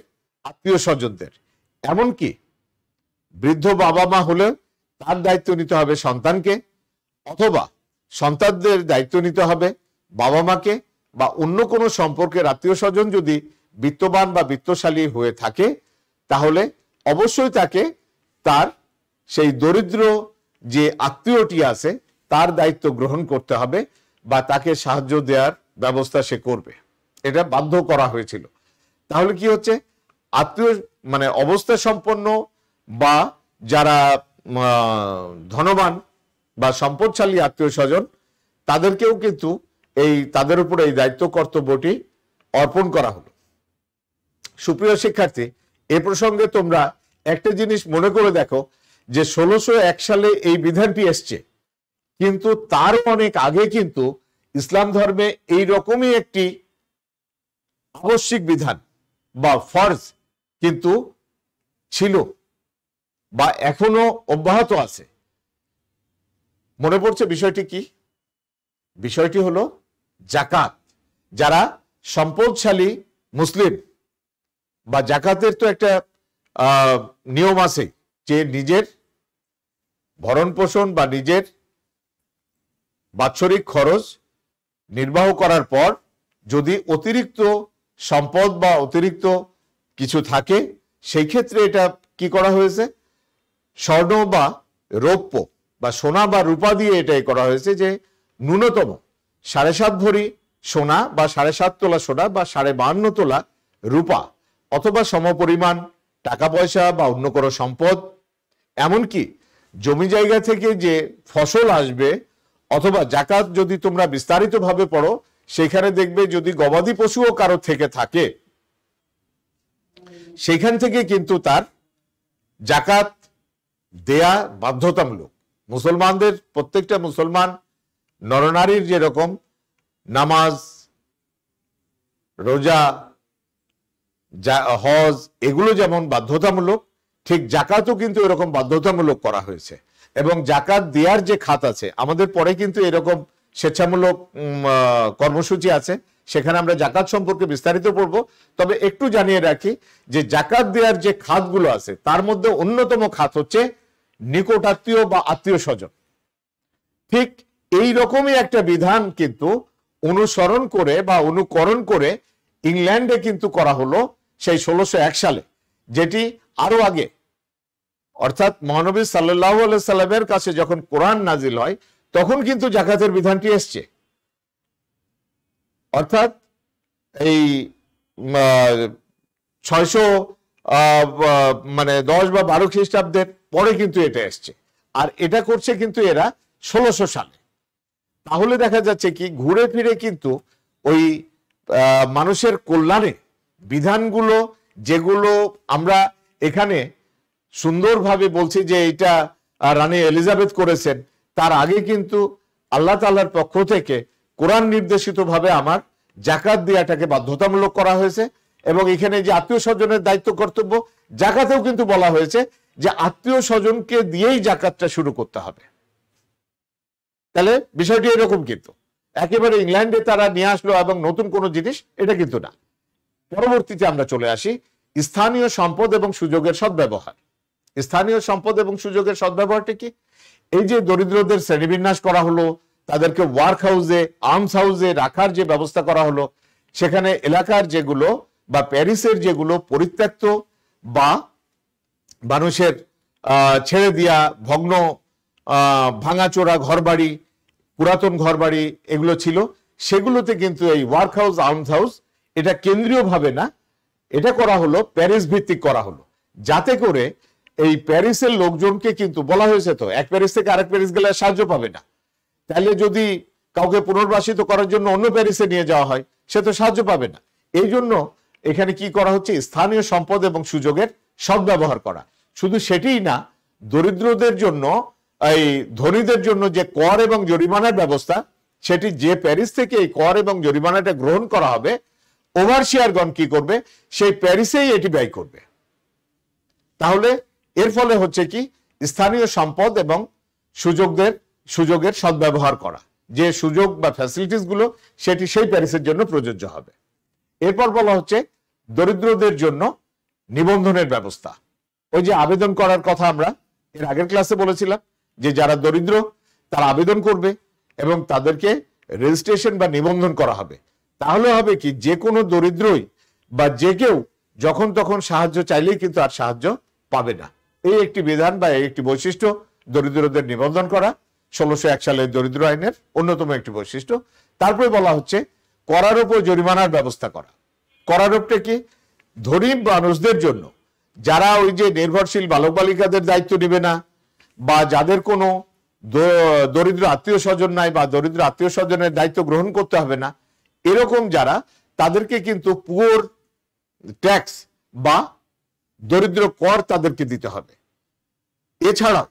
A: আত্মীয় স্বজনদের এমনকি বৃদ্ধ বাবা মা হলে তার দায়িত্ব নিতে হবে সন্তানকে অথবা সন্তানদের দায়িত্ব নিতে হবে বাবা মাকে বা অন্য কোনো সম্পর্কের আত্মীয় স্বজন যদি বিত্তবান বা বিত্তশালী হয়ে থাকে তাহলে অবশ্যই তাকে তার সেই দরিদ্র যে আত্মীয়টি আছে তার দায়িত্ব গ্রহণ করতে হবে বা তাকে সাহায্য দেওয়ার ব্যবস্থা সে করবে এটা বাধ্য করা হয়েছিল তাহলে কি হচ্ছে আত্মীয় মানে অবস্থা সম্পন্ন বা যারা ধনবান বা সম্পদশালী আত্মীয় স্বজন তাদেরকেও কিন্তু এই তাদের উপর এই দায়িত্ব কর্তব্যটি অর্পণ করা হলো সুপ্রিয় শিক্ষার্থী এ প্রসঙ্গে তোমরা একটা জিনিস মনে করে দেখো যে ষোলোশো এক সালে এই বিধানটি এসছে কিন্তু তার অনেক আগে কিন্তু ইসলাম ধর্মে এই রকমই একটি আবশ্যিক বিধান বা ফর্জ কিন্তু ছিল বা এখনো অব্যাহত আছে মনে পড়ছে বিষয়টি কি বিষয়টি হলো জাকাত যারা সম্পদশালী মুসলিম বা জাকাতের তো একটা নিয়ম আছে যে নিজের ভরণ পোষণ বা নিজের বাৎসরিক খরচ নির্বাহ করার পর যদি অতিরিক্ত সম্পদ বা অতিরিক্ত কিছু থাকে সেই ক্ষেত্রে এটা কি করা হয়েছে স্বর্ণ বা রৌপ্য বা সোনা বা রূপা দিয়ে এটাই করা হয়েছে যে ন্যূনতম সাড়ে সাত ভরি সোনা বা সাড়ে সাত তোলা সোনা বা সাড়ে বান্ন তোলা রূপা অথবা সমপরিমাণ টাকা পয়সা বা অন্য কোনো সম্পদ এমনকি জমি জায়গা থেকে যে ফসল আসবে অথবা জাকাত যদি তোমরা বিস্তারিতভাবে পড়ো সেখানে দেখবে যদি গবাদি পশুও কারো থেকে থাকে সেখান থেকে কিন্তু তার জাকাত দেয়া বাধ্যতামূলক মুসলমানদের প্রত্যেকটা মুসলমান নরনারীর যেরকম নামাজ রোজা হজ এগুলো যেমন বাধ্যতামূলক ঠিক জাকাতও কিন্তু এরকম বাধ্যতামূলক করা হয়েছে এবং জাকাত দেওয়ার যে খাত আছে আমাদের পরে কিন্তু এরকম স্বেচ্ছামূলক কর্মসূচি আছে সেখানে আমরা জাকাত সম্পর্কে বিস্তারিত পড়ব তবে একটু জানিয়ে রাখি যে জাকাত দেওয়ার যে খাতগুলো আছে তার মধ্যে অন্যতম খাত হচ্ছে নিকট আত্মীয় বা আত্মীয় স্বজন ঠিক এই রকমই একটা বিধান কিন্তু অনুসরণ করে বা অনুকরণ করে ইংল্যান্ডে কিন্তু করা হলো সেই ষোলোশো এক সালে যেটি আরো আগে অর্থাৎ মহানবী সাল্লাহ সাল্লামের কাছে যখন কোরআন নাজিল হয় তখন কিন্তু জাকাতের বিধানটি এসছে অর্থাৎ এই ছয়শো মানে দশ বা বারো খ্রিস্টাব্দের পরে কিন্তু এটা এসছে আর এটা করছে কিন্তু এরা ষোলোশো সালে তাহলে দেখা যাচ্ছে কি ঘুরে ফিরে কিন্তু ওই মানুষের কল্যাণে বিধানগুলো যেগুলো আমরা এখানে সুন্দরভাবে বলছি যে এটা রানী এলিজাবেথ করেছেন তার আগে কিন্তু আল্লাহ তাল্লার পক্ষ থেকে কোরআন নির্দেশিতভাবে আমার জাকাত দেওয়াটাকে বাধ্যতামূলক করা হয়েছে এবং এখানে যে আত্মীয় স্বজনের দায়িত্ব কর্তব্য জাকাতেও কিন্তু বলা হয়েছে যে আত্মীয় স্বজনকে দিয়েই জাকাতটা শুরু করতে হবে তাহলে বিষয়টি এরকম কিন্তু একেবারে ইংল্যান্ডে তারা নিয়ে আসলো এবং নতুন কোনো জিনিস এটা কিন্তু না পরবর্তীতে আমরা চলে আসি স্থানীয় সম্পদ এবং সুযোগের সদ্ব্যবহার স্থানীয় সম্পদ এবং সুযোগের সদ্ব্যবহারটা কি এই যে দরিদ্রদের শ্রেণীবিন্যাস করা হলো তাদেরকে ওয়ার্ক হাউসে আর্মস হাউসে রাখার যে ব্যবস্থা করা হলো সেখানে এলাকার যেগুলো বা প্যারিসের যেগুলো পরিত্যক্ত বা মানুষের ছেড়ে দেওয়া ভগ্ন ভাঙাচোরা ঘরবাড়ি পুরাতন ঘরবাড়ি এগুলো ছিল সেগুলোতে কিন্তু এই ওয়ার্ক হাউস আউন্স হাউস এটা কেন্দ্রীয়ভাবে না এটা করা হলো প্যারিস ভিত্তিক করা হলো যাতে করে এই প্যারিসের লোকজনকে কিন্তু বলা হয়েছে তো এক প্যারিস থেকে আরেক প্যারিস গেলে সাহায্য পাবে না তাহলে যদি কাউকে পুনর্বাসিত করার জন্য অন্য প্যারিসে নিয়ে যাওয়া হয় সে তো সাহায্য পাবে না এই জন্য এখানে কি করা হচ্ছে স্থানীয় সম্পদ এবং সুযোগের সব ব্যবহার করা শুধু সেটিই না দরিদ্রদের জন্য এই ধনীদের জন্য যে কর এবং জরিমানার ব্যবস্থা সেটি যে প্যারিস থেকে এই কর এবং জরিমানাটা গ্রহণ করা হবে ওভারশিয়ারগণ কি করবে সেই প্যারিসেই এটি ব্যয় করবে তাহলে এর ফলে হচ্ছে কি স্থানীয় সম্পদ এবং সুযোগদের সুযোগের সদ্ব্যবহার করা যে সুযোগ বা ফ্যাসিলিটিসগুলো সেটি সেই প্যারিসের জন্য প্রযোজ্য হবে এরপর বলা হচ্ছে দরিদ্রদের জন্য নিবন্ধনের ব্যবস্থা ওই যে আবেদন করার কথা আমরা এর আগের ক্লাসে বলেছিলাম যে যারা দরিদ্র তারা আবেদন করবে এবং তাদেরকে রেজিস্ট্রেশন বা নিবন্ধন করা হবে তাহলে হবে কি যে কোনো দরিদ্রই বা যে কেউ যখন তখন সাহায্য চাইলেই কিন্তু আর সাহায্য পাবে না এই একটি বিধান বা এই একটি বৈশিষ্ট্য দরিদ্রদের নিবন্ধন করা ষোলোশো এক সালের দরিদ্র আইনের অন্যতম একটি বৈশিষ্ট্য তারপরে বলা হচ্ছে করার উপর জরিমানার ব্যবস্থা করা করারোপটা কি ধনী মানুষদের জন্য যারা ওই যে নির্ভরশীল বালক বালিকাদের দায়িত্ব নেবে না বা যাদের কোনো দরিদ্র আত্মীয় স্বজন নাই বা দরিদ্র আত্মীয় স্বজনের দায়িত্ব গ্রহণ করতে হবে না এরকম যারা তাদেরকে কিন্তু পুয়োর ট্যাক্স বা দরিদ্র কর তাদেরকে দিতে হবে এছাড়া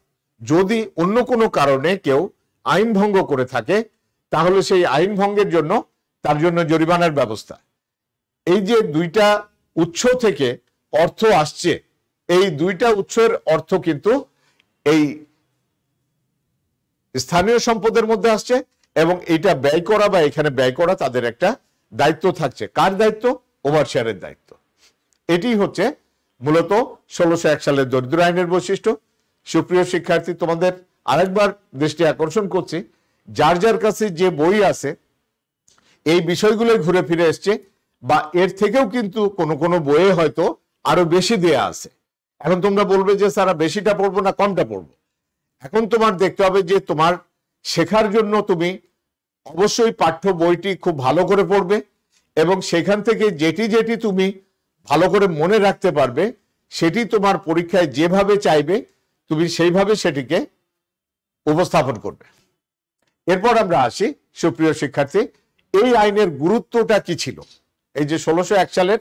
A: যদি অন্য কোনো কারণে কেউ আইন ভঙ্গ করে থাকে তাহলে সেই আইন ভঙ্গের জন্য তার জন্য জরিমানার ব্যবস্থা এই যে দুইটা উৎস থেকে অর্থ আসছে এই দুইটা উৎসের অর্থ কিন্তু এই স্থানীয় সম্পদের মধ্যে আসছে এবং এটা ব্যয় করা বা এখানে ব্যয় করা তাদের একটা দায়িত্ব থাকছে কার দায়িত্ব ওভার শেয়ারের দায়িত্ব এটি হচ্ছে মূলত ষোলোশো এক সালের দরিদ্র আইনের বৈশিষ্ট্য সুপ্রিয় শিক্ষার্থী তোমাদের আরেকবার দৃষ্টি আকর্ষণ করছি যার যার কাছে যে বই আছে এই বিষয়গুলো ঘুরে ফিরে এসছে বা এর থেকেও কিন্তু কোনো কোনো বইয়ে হয়তো আরো বেশি দেয়া আছে এখন তোমরা বলবে যে স্যার বেশিটা পড়বো না কমটা পড়বো এখন তোমার দেখতে হবে যে তোমার শেখার জন্য তুমি অবশ্যই পাঠ্য বইটি খুব ভালো করে পড়বে এবং সেখান থেকে যেটি যেটি তুমি ভালো করে মনে রাখতে পারবে সেটি তোমার পরীক্ষায় যেভাবে চাইবে তুমি সেইভাবে সেটিকে উপস্থাপন করবে এরপর আমরা আসি সুপ্রিয় শিক্ষার্থী এই আইনের গুরুত্বটা কি ছিল এই যে ষোলোশো এক সালের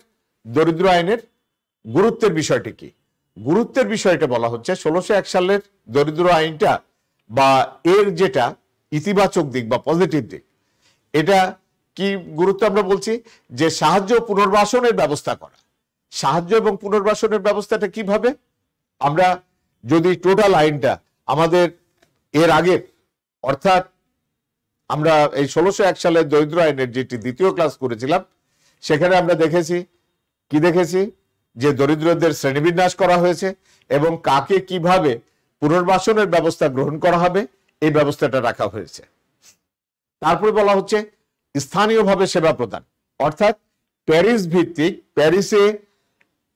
A: দরিদ্র আইনের গুরুত্বের বিষয়টি কি গুরুত্বের বিষয়টা বলা হচ্ছে ষোলোশো এক সালের দরিদ্র আইনটা বা এর যেটা ইতিবাচক দিক বা পজিটিভ দিক এটা কি গুরুত্ব আমরা বলছি যে সাহায্য পুনর্বাসনের ব্যবস্থা করা সাহায্য এবং পুনর্বাসনের ব্যবস্থাটা কিভাবে আমরা যদি টোটাল আইনটা আমাদের এর আগে অর্থাৎ আমরা এই ষোলোশো এক সালের দরিদ্র আইনের যেটি দ্বিতীয় ক্লাস করেছিলাম সেখানে আমরা দেখেছি কি দেখেছি যে দরিদ্রদের শ্রেণীবিন্যাস করা হয়েছে এবং কাকে কিভাবে পুনর্বাসনের ব্যবস্থা গ্রহণ করা হবে এই ব্যবস্থাটা রাখা হয়েছে তারপরে বলা হচ্ছে স্থানীয়ভাবে সেবা প্রদান অর্থাৎ প্যারিস ভিত্তিক প্যারিসে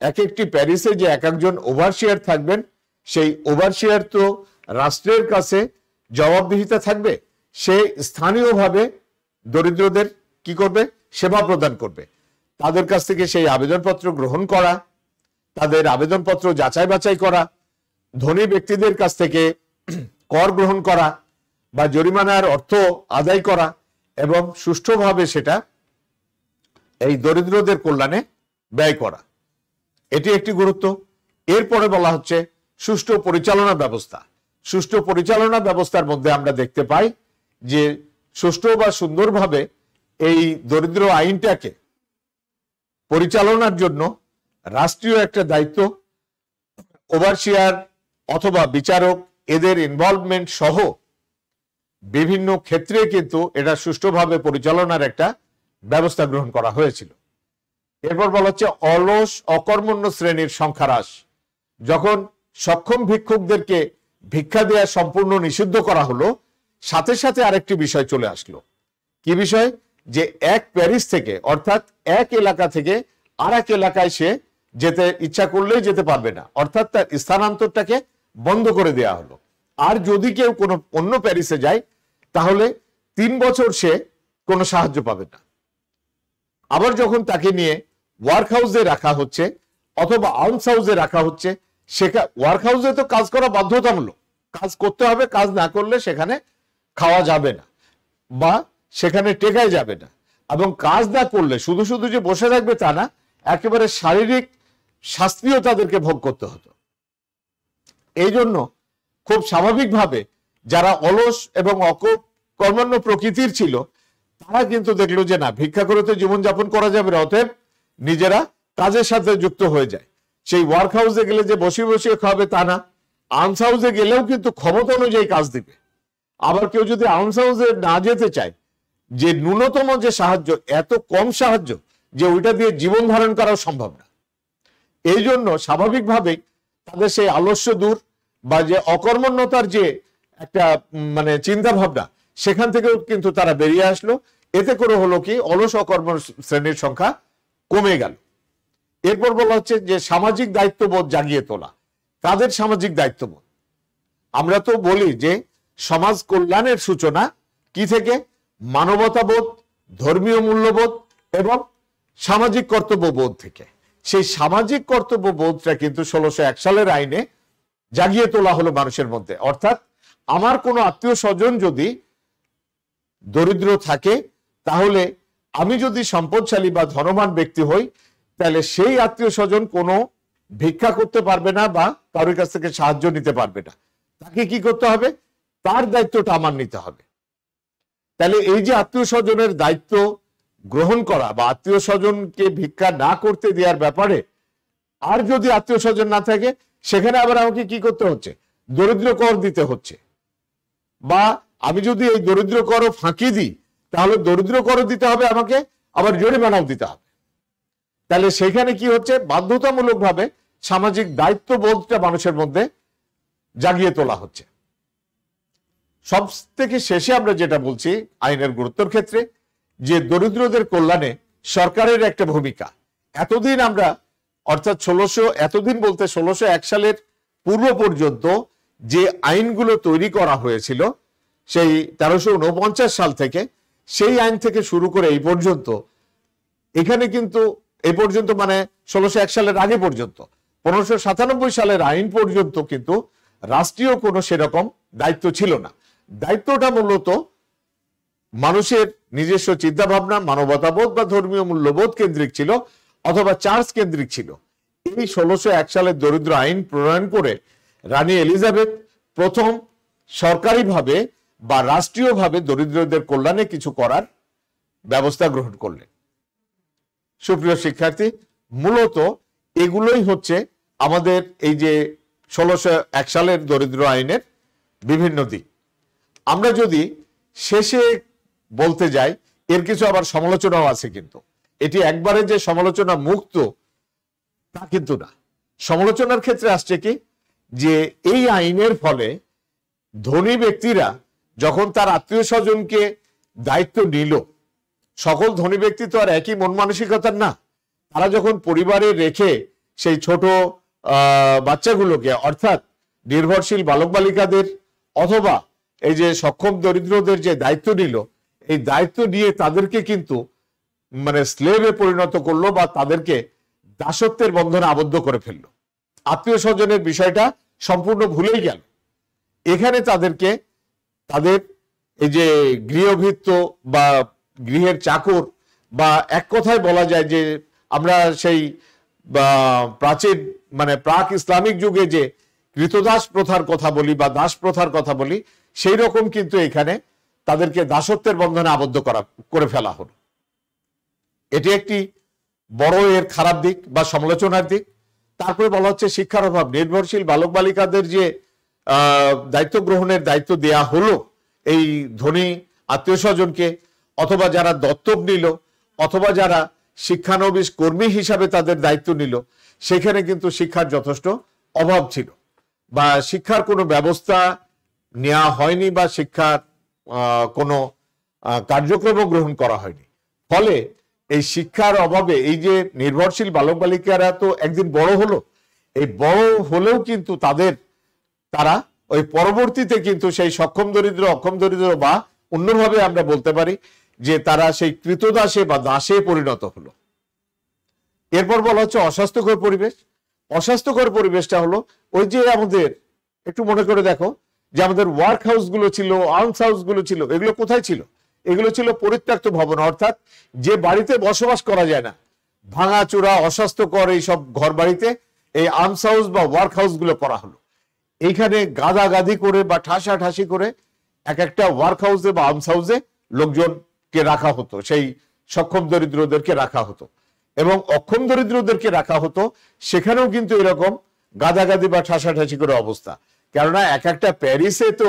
A: এক একটি প্যারিসে যে এক একজন ওভারশিয়ার থাকবেন সেই ওভারশিয়ার তো রাষ্ট্রের কাছে জবাবদিহিতা থাকবে সে স্থানীয়ভাবে দরিদ্রদের কি করবে সেবা প্রদান করবে তাদের কাছ থেকে সেই আবেদনপত্র গ্রহণ করা তাদের আবেদনপত্র যাচাই বাছাই করা ধনী ব্যক্তিদের কাছ থেকে কর গ্রহণ করা বা জরিমানার অর্থ আদায় করা এবং সুষ্ঠুভাবে সেটা এই দরিদ্রদের কল্যাণে ব্যয় করা এটি একটি গুরুত্ব এরপরে বলা হচ্ছে সুষ্ঠু পরিচালনা ব্যবস্থা সুষ্ঠু পরিচালনা ব্যবস্থার মধ্যে আমরা দেখতে পাই যে সুষ্ঠু বা সুন্দরভাবে এই দরিদ্র আইনটাকে পরিচালনার জন্য রাষ্ট্রীয় একটা দায়িত্ব ওভারসিয়ার অথবা বিচারক এদের ইনভলভমেন্ট সহ বিভিন্ন ক্ষেত্রে কিন্তু এটা সুষ্ঠুভাবে পরিচালনার একটা ব্যবস্থা গ্রহণ করা হয়েছিল এরপর বলা হচ্ছে অলস অকর্মণ্য শ্রেণীর সংখ্যা হ্রাস যখন সক্ষম ভিক্ষুকদেরকে ভিক্ষা দেয়া সম্পূর্ণ নিষিদ্ধ করা হলো সাথে সাথে আরেকটি বিষয় চলে আসলো কি বিষয় যে এক প্যারিস থেকে অর্থাৎ এক এলাকা থেকে আর এলাকায় সে যেতে ইচ্ছা করলেই যেতে পারবে না অর্থাৎ তার স্থানান্তরটাকে বন্ধ করে দেয়া হলো আর যদি কেউ কোনো অন্য প্যারিসে যায় তাহলে তিন বছর সে কোনো সাহায্য পাবে না আবার যখন তাকে নিয়ে ওয়ার্ক হাউসে রাখা হচ্ছে অথবা আর্মস হাউসে রাখা হচ্ছে সে ওয়ার্ক হাউসে তো কাজ করা বাধ্যতামূলক কাজ করতে হবে কাজ না করলে সেখানে খাওয়া যাবে না বা সেখানে টেকায় যাবে না এবং কাজ না করলে শুধু শুধু যে বসে থাকবে তা না একেবারে শারীরিক শাস্তিও তাদেরকে ভোগ করতে হতো এই জন্য খুব স্বাভাবিকভাবে যারা অলস এবং অকর্মণ্য প্রকৃতির ছিল তারা কিন্তু দেখলো যে না ভিক্ষা করে তো জীবনযাপন করা যাবে অতএব নিজেরা কাজের সাথে যুক্ত হয়ে যায় সেই ওয়ার্ক হাউসে গেলে যে বসে বসে খাবে তা না আর্মস হাউসে গেলেও কিন্তু ক্ষমতা অনুযায়ী কাজ দিবে আবার কেউ যদি আর্মস হাউসে না যেতে চায় যে ন্যূনতম যে সাহায্য এত কম সাহায্য যে ওইটা দিয়ে জীবন ধারণ করাও সম্ভব না এই জন্য স্বাভাবিকভাবেই তাদের সেই আলস্য দূর বা যে অকর্মণ্যতার যে একটা মানে চিন্তা ভাবনা সেখান থেকেও কিন্তু তারা বেরিয়ে আসলো এতে করে হলো কি অলস অকর্ম শ্রেণীর সংখ্যা কমে গেল এরপর বলা হচ্ছে যে সামাজিক দায়িত্ববোধ জাগিয়ে তোলা কাদের সামাজিক দায়িত্ববোধ আমরা তো বলি যে সমাজ কল্যাণের সূচনা কি থেকে মানবতাবোধ ধর্মীয় মূল্যবোধ এবং সামাজিক কর্তব্যবোধ থেকে সেই সামাজিক কর্তব্য বোধটা কিন্তু ষোলোশো এক সালের আইনে জাগিয়ে তোলা হলো মানুষের মধ্যে অর্থাৎ আমার কোনো আত্মীয় স্বজন যদি দরিদ্র থাকে তাহলে আমি যদি সম্পদশালী বা ধনবান ব্যক্তি হই তাহলে সেই আত্মীয় স্বজন কোনো ভিক্ষা করতে পারবে না বা কারোর কাছ থেকে সাহায্য নিতে পারবে না তাকে কি করতে হবে তার দায়িত্বটা আমার নিতে হবে তাহলে এই যে আত্মীয় স্বজনের দায়িত্ব গ্রহণ করা বা আত্মীয় স্বজনকে ভিক্ষা না করতে দেওয়ার ব্যাপারে আর যদি আত্মীয় স্বজন না থাকে সেখানে আবার আমাকে কি করতে হচ্ছে দরিদ্র কর দিতে হচ্ছে বা আমি যদি এই দরিদ্র কর ফাঁকি দিই তাহলে দরিদ্র কর দিতে হবে আমাকে আবার জরিমানাও দিতে হবে তাহলে সেখানে কি হচ্ছে বাধ্যতামূলকভাবে সামাজিক দায়িত্ববোধটা মানুষের মধ্যে জাগিয়ে তোলা হচ্ছে সব থেকে শেষে আমরা যেটা বলছি আইনের গুরুত্বর ক্ষেত্রে যে দরিদ্রদের কল্যাণে সরকারের একটা ভূমিকা এতদিন আমরা অর্থাৎ ষোলোশো এতদিন বলতে ষোলোশো এক সালের পূর্ব পর্যন্ত যে আইনগুলো তৈরি করা হয়েছিল সেই তেরোশো উনপঞ্চাশ সাল থেকে সেই আইন থেকে শুরু করে এই পর্যন্ত এখানে কিন্তু এই পর্যন্ত মানে ষোলোশো এক সালের আগে পর্যন্ত পনেরোশো সাতানব্বই সালের আইন পর্যন্ত কিন্তু রাষ্ট্রীয় কোনো সেরকম দায়িত্ব ছিল না দায়িত্বটা মূলত মানুষের নিজস্ব চিন্তাভাবনা মানবতাবোধ বা ধর্মীয় মূল্যবোধ কেন্দ্রিক ছিল অথবা চার্চ কেন্দ্রিক ছিল এই ষোলোশো এক সালের দরিদ্র আইন প্রণয়ন করে রানী এলিজাবেথ প্রথম সরকারিভাবে বা রাষ্ট্রীয়ভাবে দরিদ্রদের কল্যাণে কিছু করার ব্যবস্থা গ্রহণ করলেন সুপ্রিয় শিক্ষার্থী মূলত এগুলোই হচ্ছে আমাদের এই যে ষোলোশো এক সালের দরিদ্র আইনের বিভিন্ন দিক আমরা যদি শেষে বলতে যাই এর কিছু আবার সমালোচনাও আছে কিন্তু এটি একবারে যে সমালোচনা মুক্ত তা কিন্তু না সমালোচনার ক্ষেত্রে আসছে কি যে এই আইনের ফলে ধনী ব্যক্তিরা যখন তার আত্মীয় স্বজনকে দায়িত্ব নিল সকল ধনী ব্যক্তি তো আর একই মন মানসিকতার না তারা যখন পরিবারে রেখে সেই ছোট বাচ্চাগুলোকে অর্থাৎ নির্ভরশীল বালক বালিকাদের অথবা এই যে সক্ষম দরিদ্রদের যে দায়িত্ব নিল এই দায়িত্ব নিয়ে তাদেরকে কিন্তু মানে স্লেভে পরিণত করলো বা তাদেরকে দাসত্বের বন্ধনে আবদ্ধ করে ফেললো আত্মীয় স্বজনের বিষয়টা সম্পূর্ণ ভুলেই গেল এখানে তাদেরকে তাদের এই যে গৃহভৃত্ত বা গৃহের চাকর বা এক কথায় বলা যায় যে আমরা সেই প্রাচীন মানে প্রাক ইসলামিক যুগে যে কৃতদাস প্রথার কথা বলি বা দাস প্রথার কথা বলি সেই রকম কিন্তু এখানে তাদেরকে দাসত্বের বন্ধনে আবদ্ধ করা করে ফেলা হলো এটি একটি বড় এর খারাপ দিক বা সমালোচনার দিক তারপরে বলা হচ্ছে শিক্ষার অভাব নির্ভরশীল বালক বালিকাদের যে দায়িত্ব গ্রহণের দায়িত্ব দেয়া হলো এই ধনী আত্মীয় স্বজনকে অথবা যারা দত্তক নিল অথবা যারা শিক্ষানবিশ কর্মী হিসাবে তাদের দায়িত্ব নিল সেখানে কিন্তু শিক্ষার যথেষ্ট অভাব ছিল বা শিক্ষার কোনো ব্যবস্থা নেওয়া হয়নি বা শিক্ষার কোনো কার্যক্রমও গ্রহণ করা হয়নি ফলে এই শিক্ষার অভাবে এই যে নির্ভরশীল বালক বালিকারা তো একদিন বড় হলো এই বড় হলেও কিন্তু তাদের তারা ওই পরবর্তীতে কিন্তু সেই সক্ষম দরিদ্র অক্ষম দরিদ্র বা অন্যভাবে আমরা বলতে পারি যে তারা সেই কৃতদাসে বা দাসে পরিণত হলো এরপর বলা হচ্ছে অস্বাস্থ্যকর পরিবেশ অস্বাস্থ্যকর পরিবেশটা হলো ওই যে আমাদের একটু মনে করে দেখো যে আমাদের ওয়ার্ক হাউসগুলো ছিল আর্মস হাউসগুলো ছিল এগুলো কোথায় ছিল এগুলো ছিল পরিত্যক্ত ভবন অর্থাৎ যে বাড়িতে বসবাস করা যায় না ভাঙাচোরা অস্বাস্থ্যকর এই সব ঘর বাড়িতে এই আর্মস হাউস বা ওয়ার্ক হাউসগুলো করা হলো এইখানে গাদা গাদি করে বা ঠাসা ঠাসি করে এক একটা ওয়ার্ক হাউসে বা আর্মস হাউসে লোকজনকে রাখা হতো সেই সক্ষম দরিদ্রদেরকে রাখা হতো এবং অক্ষম দরিদ্রদেরকে রাখা হতো সেখানেও কিন্তু এরকম গাদাগাদি বা ঠাসা ঠাসি করে অবস্থা কেননা এক একটা প্যারিসে তো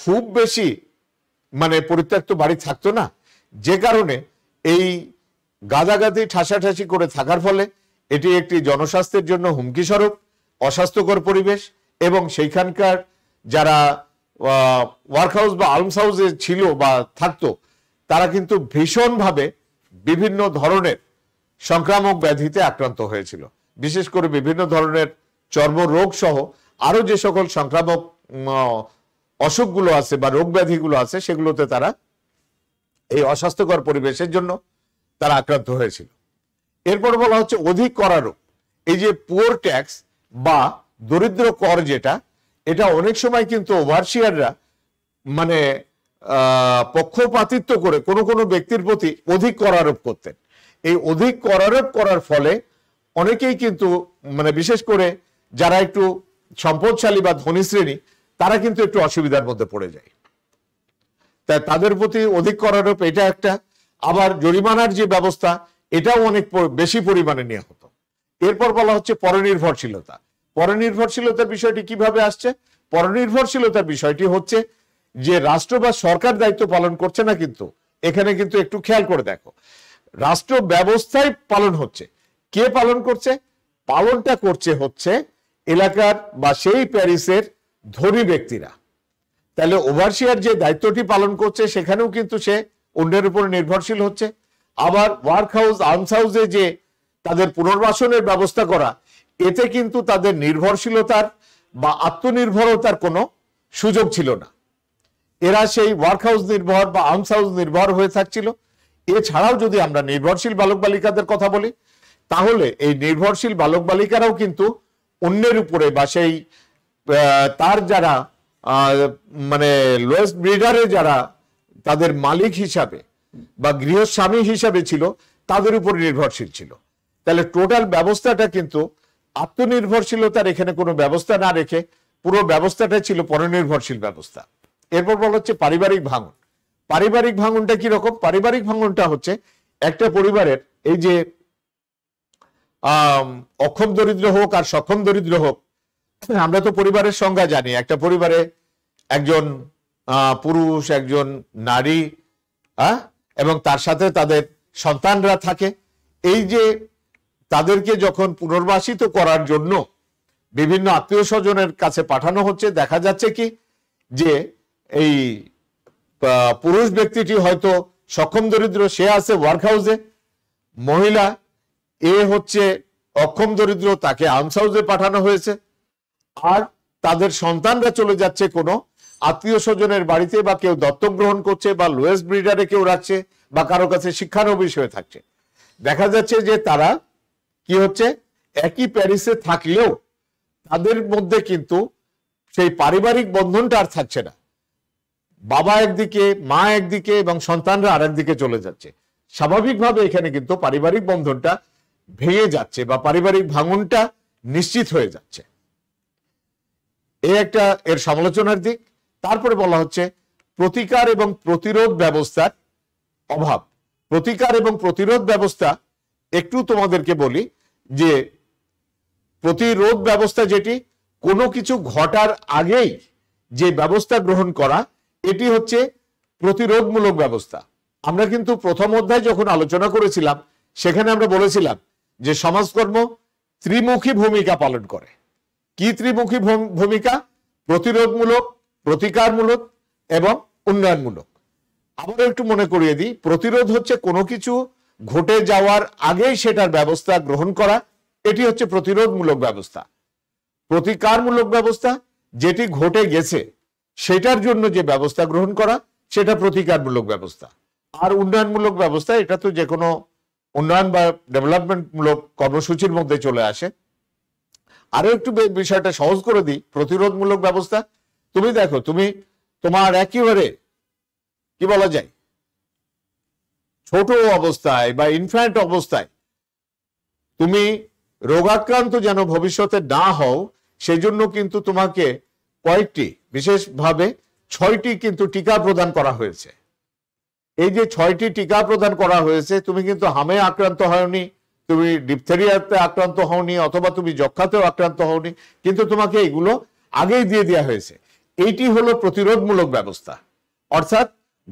A: খুব বেশি মানে পরিত্যক্ত বাড়ি থাকতো না যে কারণে এই গাদাগাদি ঠাসাঠাসি করে থাকার ফলে এটি একটি জনস্বাস্থ্যের জন্য হুমকি স্বরূপ অস্বাস্থ্যকর পরিবেশ এবং সেইখানকার যারা ওয়ার্ক হাউস বা আর্মস হাউসে ছিল বা থাকতো তারা কিন্তু ভীষণভাবে বিভিন্ন ধরনের সংক্রামক ব্যাধিতে আক্রান্ত হয়েছিল বিশেষ করে বিভিন্ন ধরনের চর্মরোগ সহ আরও যে সকল সংক্রামক অসুখগুলো আছে বা রোগ ব্যাধিগুলো আছে সেগুলোতে তারা এই অস্বাস্থ্যকর পরিবেশের জন্য তারা আক্রান্ত হয়েছিল এরপর বলা হচ্ছে অধিক করারোপ এই যে পুয়ার ট্যাক্স বা দরিদ্র কর যেটা এটা অনেক সময় কিন্তু ওভারশিয়াররা মানে পক্ষপাতিত্ব করে কোনো কোনো ব্যক্তির প্রতি অধিক করারোপ করতেন এই অধিক করারোপ করার ফলে অনেকেই কিন্তু মানে বিশেষ করে যারা একটু সম্পদশালী বা ধনী শ্রেণী তারা কিন্তু একটু অসুবিধার মধ্যে পড়ে যায় তাই তাদের প্রতি অধিক করার এটা একটা আবার জরিমানার যে ব্যবস্থা এটাও অনেক বেশি পরিমাণে নেওয়া হতো এরপর বলা হচ্ছে পরনির্ভরশীলতা পরনির্ভরশীলতার বিষয়টি কিভাবে আসছে পরনির্ভরশীলতার বিষয়টি হচ্ছে যে রাষ্ট্র বা সরকার দায়িত্ব পালন করছে না কিন্তু এখানে কিন্তু একটু খেয়াল করে দেখো রাষ্ট্র ব্যবস্থায় পালন হচ্ছে কে পালন করছে পালনটা করছে হচ্ছে এলাকার বা সেই প্যারিসের ধনী ব্যক্তিরা তাহলে ওভারসিয়ার যে দায়িত্বটি পালন করছে সেখানেও কিন্তু সে অন্যের উপর নির্ভরশীল হচ্ছে আবার ওয়ার্ক হাউস আর্মস হাউসে যে তাদের পুনর্বাসনের ব্যবস্থা করা এতে কিন্তু তাদের নির্ভরশীলতার বা আত্মনির্ভরতার কোনো সুযোগ ছিল না এরা সেই ওয়ার্ক হাউস নির্ভর বা আর্মস হাউস নির্ভর হয়ে থাকছিল এছাড়াও যদি আমরা নির্ভরশীল বালক বালিকাদের কথা বলি তাহলে এই নির্ভরশীল বালক বালিকারাও কিন্তু অন্যের উপরে বা সেই তার যারা মানে লোয়েস্ট ব্রিডারে যারা তাদের মালিক হিসাবে বা গৃহস্বামী হিসাবে ছিল তাদের উপর নির্ভরশীল ছিল তাহলে টোটাল ব্যবস্থাটা কিন্তু আত্মনির্ভরশীলতার এখানে কোনো ব্যবস্থা না রেখে পুরো ব্যবস্থাটা ছিল পরনির্ভরশীল ব্যবস্থা এরপর বলা হচ্ছে পারিবারিক ভাঙন পারিবারিক ভাঙনটা কি রকম পারিবারিক ভাঙনটা হচ্ছে একটা পরিবারের এই যে অক্ষম দরিদ্র হোক আর সক্ষম দরিদ্র হোক আমরা তো পরিবারের সংজ্ঞা জানি একটা পরিবারে একজন পুরুষ একজন নারী হ্যাঁ এবং তার সাথে তাদের সন্তানরা থাকে এই যে তাদেরকে যখন পুনর্বাসিত করার জন্য বিভিন্ন আত্মীয় স্বজনের কাছে পাঠানো হচ্ছে দেখা যাচ্ছে কি যে এই পুরুষ ব্যক্তিটি হয়তো সক্ষম দরিদ্র সে আছে ওয়ার্ক হাউসে মহিলা এ হচ্ছে অক্ষম দরিদ্র তাকে আর্মস হাউসে পাঠানো হয়েছে আর তাদের সন্তানরা চলে যাচ্ছে কোনো আত্মীয় স্বজনের বাড়িতে বা কেউ দত্তক গ্রহণ করছে বা লোয়েস্ট ব্রিডারে কেউ রাখছে বা কারো কাছে শিক্ষার হয়ে থাকছে দেখা যাচ্ছে যে তারা কি হচ্ছে একই প্যারিসে থাকলেও তাদের মধ্যে কিন্তু সেই পারিবারিক বন্ধনটা আর থাকছে না বাবা একদিকে মা একদিকে এবং সন্তানরা আর একদিকে চলে যাচ্ছে স্বাভাবিকভাবে এখানে কিন্তু পারিবারিক বন্ধনটা ভেঙে যাচ্ছে বা পারিবারিক ভাঙনটা নিশ্চিত হয়ে যাচ্ছে এ একটা এর সমালোচনার দিক তারপরে বলা হচ্ছে প্রতিকার এবং প্রতিরোধ ব্যবস্থার অভাব প্রতিকার এবং প্রতিরোধ ব্যবস্থা একটু তোমাদেরকে বলি যে প্রতিরোধ ব্যবস্থা যেটি কোনো কিছু ঘটার আগেই যে ব্যবস্থা গ্রহণ করা এটি হচ্ছে প্রতিরোধমূলক ব্যবস্থা আমরা কিন্তু প্রথম অধ্যায় যখন আলোচনা করেছিলাম সেখানে আমরা বলেছিলাম যে সমাজকর্ম ত্রিমুখী ভূমিকা পালন করে কি ত্রিমুখী ভূমিকা প্রতিরোধমূলক প্রতিকারমূলক এবং উন্নয়নমূলক আবার একটু মনে করিয়ে দিই প্রতিরোধ হচ্ছে কোনো কিছু ঘটে যাওয়ার আগেই সেটার ব্যবস্থা গ্রহণ করা এটি হচ্ছে প্রতিরোধমূলক ব্যবস্থা প্রতিকারমূলক ব্যবস্থা যেটি ঘটে গেছে সেটার জন্য যে ব্যবস্থা গ্রহণ করা সেটা প্রতিকারমূলক ব্যবস্থা আর উন্নয়নমূলক ব্যবস্থা এটা তো যে কোনো উন্নয়ন বা ডেভেলপমেন্টমূলক কর্মসূচির মধ্যে চলে আসে আরো একটু বিষয়টা সহজ করে দিই প্রতিরোধমূলক ব্যবস্থা তুমি দেখো তুমি তোমার একেবারে কি বলা যায় ছোট অবস্থায় বা ইনফ্যান্ট অবস্থায় তুমি রোগাক্রান্ত যেন ভবিষ্যতে না হও সেজন্য কিন্তু তোমাকে কয়েকটি বিশেষভাবে ছয়টি কিন্তু টিকা প্রদান করা হয়েছে এই যে ছয়টি টিকা প্রদান করা হয়েছে তুমি কিন্তু হামে আক্রান্ত হওনি তুমি ডিপথেরিয়াতে আক্রান্ত হওনি অথবা তুমি যক্ষাতেও আক্রান্ত হওনি কিন্তু তোমাকে এগুলো আগেই দিয়ে দেওয়া হয়েছে এইটি হলো প্রতিরোধমূলক ব্যবস্থা অর্থাৎ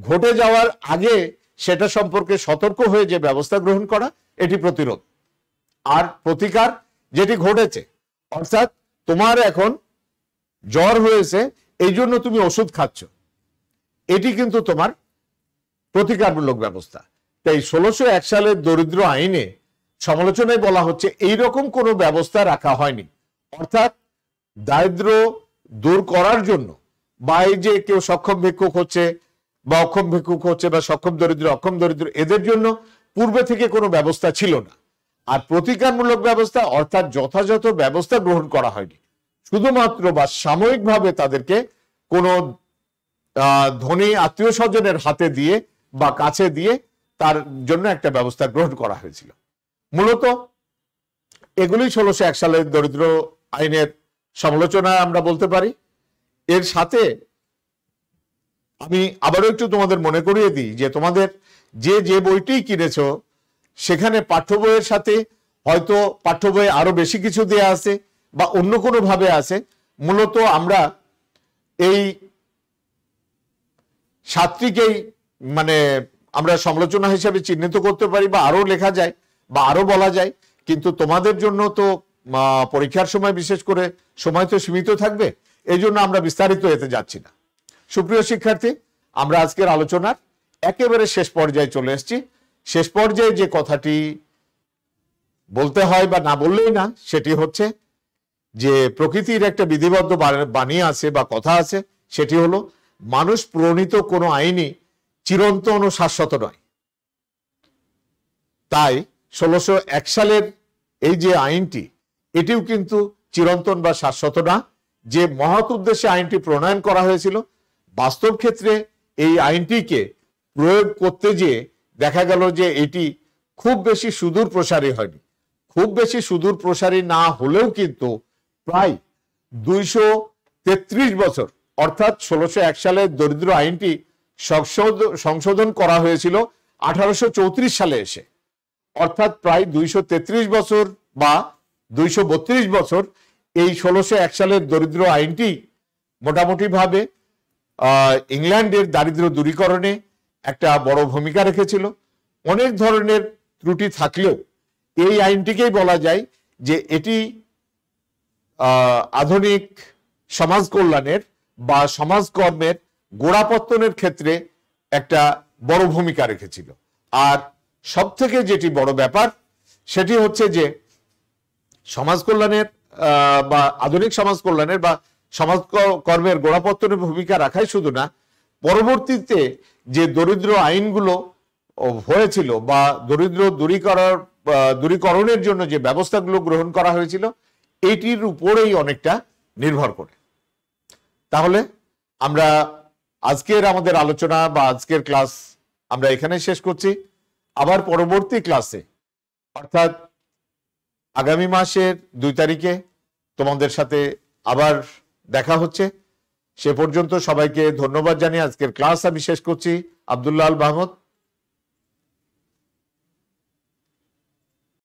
A: ঘটে যাওয়ার আগে সেটা সম্পর্কে সতর্ক হয়ে যে ব্যবস্থা গ্রহণ করা এটি প্রতিরোধ আর প্রতিকার যেটি ঘটেছে অর্থাৎ তোমার এখন জ্বর হয়েছে এই জন্য তুমি ওষুধ খাচ্ছ এটি কিন্তু তোমার প্রতিকারমূলক ব্যবস্থা তাই ষোলোশো এক সালের দরিদ্র আইনে সমালোচনায় বলা হচ্ছে এই রকম কোনো ব্যবস্থা রাখা হয়নি অর্থাৎ দারিদ্র দূর করার জন্য বা এই যে কেউ সক্ষম ভিক্ষুক হচ্ছে বা অক্ষম ভিক্ষুক হচ্ছে বা সক্ষম দরিদ্র অক্ষম দরিদ্র এদের জন্য পূর্বে থেকে কোনো ব্যবস্থা ছিল না আর প্রতিকারমূলক ব্যবস্থা অর্থাৎ যথাযথ ব্যবস্থা গ্রহণ করা হয়নি শুধুমাত্র বা সাময়িকভাবে তাদেরকে কোনো ধনী আত্মীয় স্বজনের হাতে দিয়ে বা কাছে দিয়ে তার জন্য একটা ব্যবস্থা গ্রহণ করা হয়েছিল মূলত এগুলি ষোলোশো এক সালের দরিদ্র আইনের সমালোচনা আমরা বলতে পারি এর সাথে আমি আবারও একটু তোমাদের মনে করিয়ে দিই যে তোমাদের যে যে বইটি কিনেছ সেখানে পাঠ্য বইয়ের সাথে হয়তো পাঠ্য বইয়ে আরও বেশি কিছু দেয়া আছে বা অন্য কোনোভাবে আছে মূলত আমরা এই সাতটিকেই মানে আমরা সমালোচনা হিসেবে চিহ্নিত করতে পারি বা আরও লেখা যায় বা আরও বলা যায় কিন্তু তোমাদের জন্য তো পরীক্ষার সময় বিশেষ করে সময় তো সীমিত থাকবে এই জন্য আমরা বিস্তারিত এতে যাচ্ছি না সুপ্রিয় শিক্ষার্থী আমরা আজকের আলোচনার একেবারে শেষ পর্যায়ে চলে এসেছি শেষ পর্যায়ে যে কথাটি বলতে হয় বা না বললেই না সেটি হচ্ছে যে প্রকৃতির একটা বিধিবদ্ধ বাণী আছে বা কথা আছে সেটি হলো মানুষ প্রণীত কোনো আইনই চিরন্তন ও শাশ্বত নয় তাই ষোলোশো এক সালের এই যে আইনটি এটিও কিন্তু চিরন্তন বা শাশ্বত না যে মহৎ উদ্দেশ্যে আইনটি প্রণয়ন করা হয়েছিল বাস্তব ক্ষেত্রে এই আইনটিকে প্রয়োগ করতে গিয়ে দেখা গেল যে এটি খুব বেশি সুদূর প্রসারী হয়নি খুব বেশি সুদূর প্রসারী না হলেও কিন্তু প্রায় দুইশো বছর অর্থাৎ ষোলোশো এক সালের দরিদ্র আইনটি সংশোধন করা হয়েছিল আঠারোশো সালে এসে অর্থাৎ প্রায় দুইশো বছর বা দুইশো বছর এই ষোলোশো এক সালের দরিদ্র আইনটি মোটামুটিভাবে ইংল্যান্ডের দারিদ্র দূরীকরণে একটা বড় ভূমিকা রেখেছিল অনেক ধরনের ত্রুটি থাকলেও এই আইনটিকেই বলা যায় যে এটি আধুনিক সমাজ কল্যাণের বা সমাজকর্মের গোড়াপত্তনের ক্ষেত্রে একটা বড় ভূমিকা রেখেছিল আর সব থেকে যেটি বড় ব্যাপার সেটি হচ্ছে যে সমাজ কল্যাণের বা আধুনিক সমাজ কল্যাণের বা সমাজ কর্মের গোড়াপত্তনের ভূমিকা রাখাই শুধু না পরবর্তীতে যে দরিদ্র আইনগুলো হয়েছিল বা দরিদ্র দূরীকরণ দূরীকরণের জন্য যে ব্যবস্থাগুলো গ্রহণ করা হয়েছিল এটির উপরেই অনেকটা নির্ভর করে তাহলে আমরা আজকের আমাদের আলোচনা বা আজকের ক্লাস আমরা এখানে শেষ করছি আবার পরবর্তী ক্লাসে অর্থাৎ আগামী মাসের দুই তারিখে তোমাদের সাথে আবার দেখা হচ্ছে সে পর্যন্ত সবাইকে ধন্যবাদ জানিয়ে আজকের ক্লাস আমি শেষ করছি আবদুল্লাহ আল মাহমুদ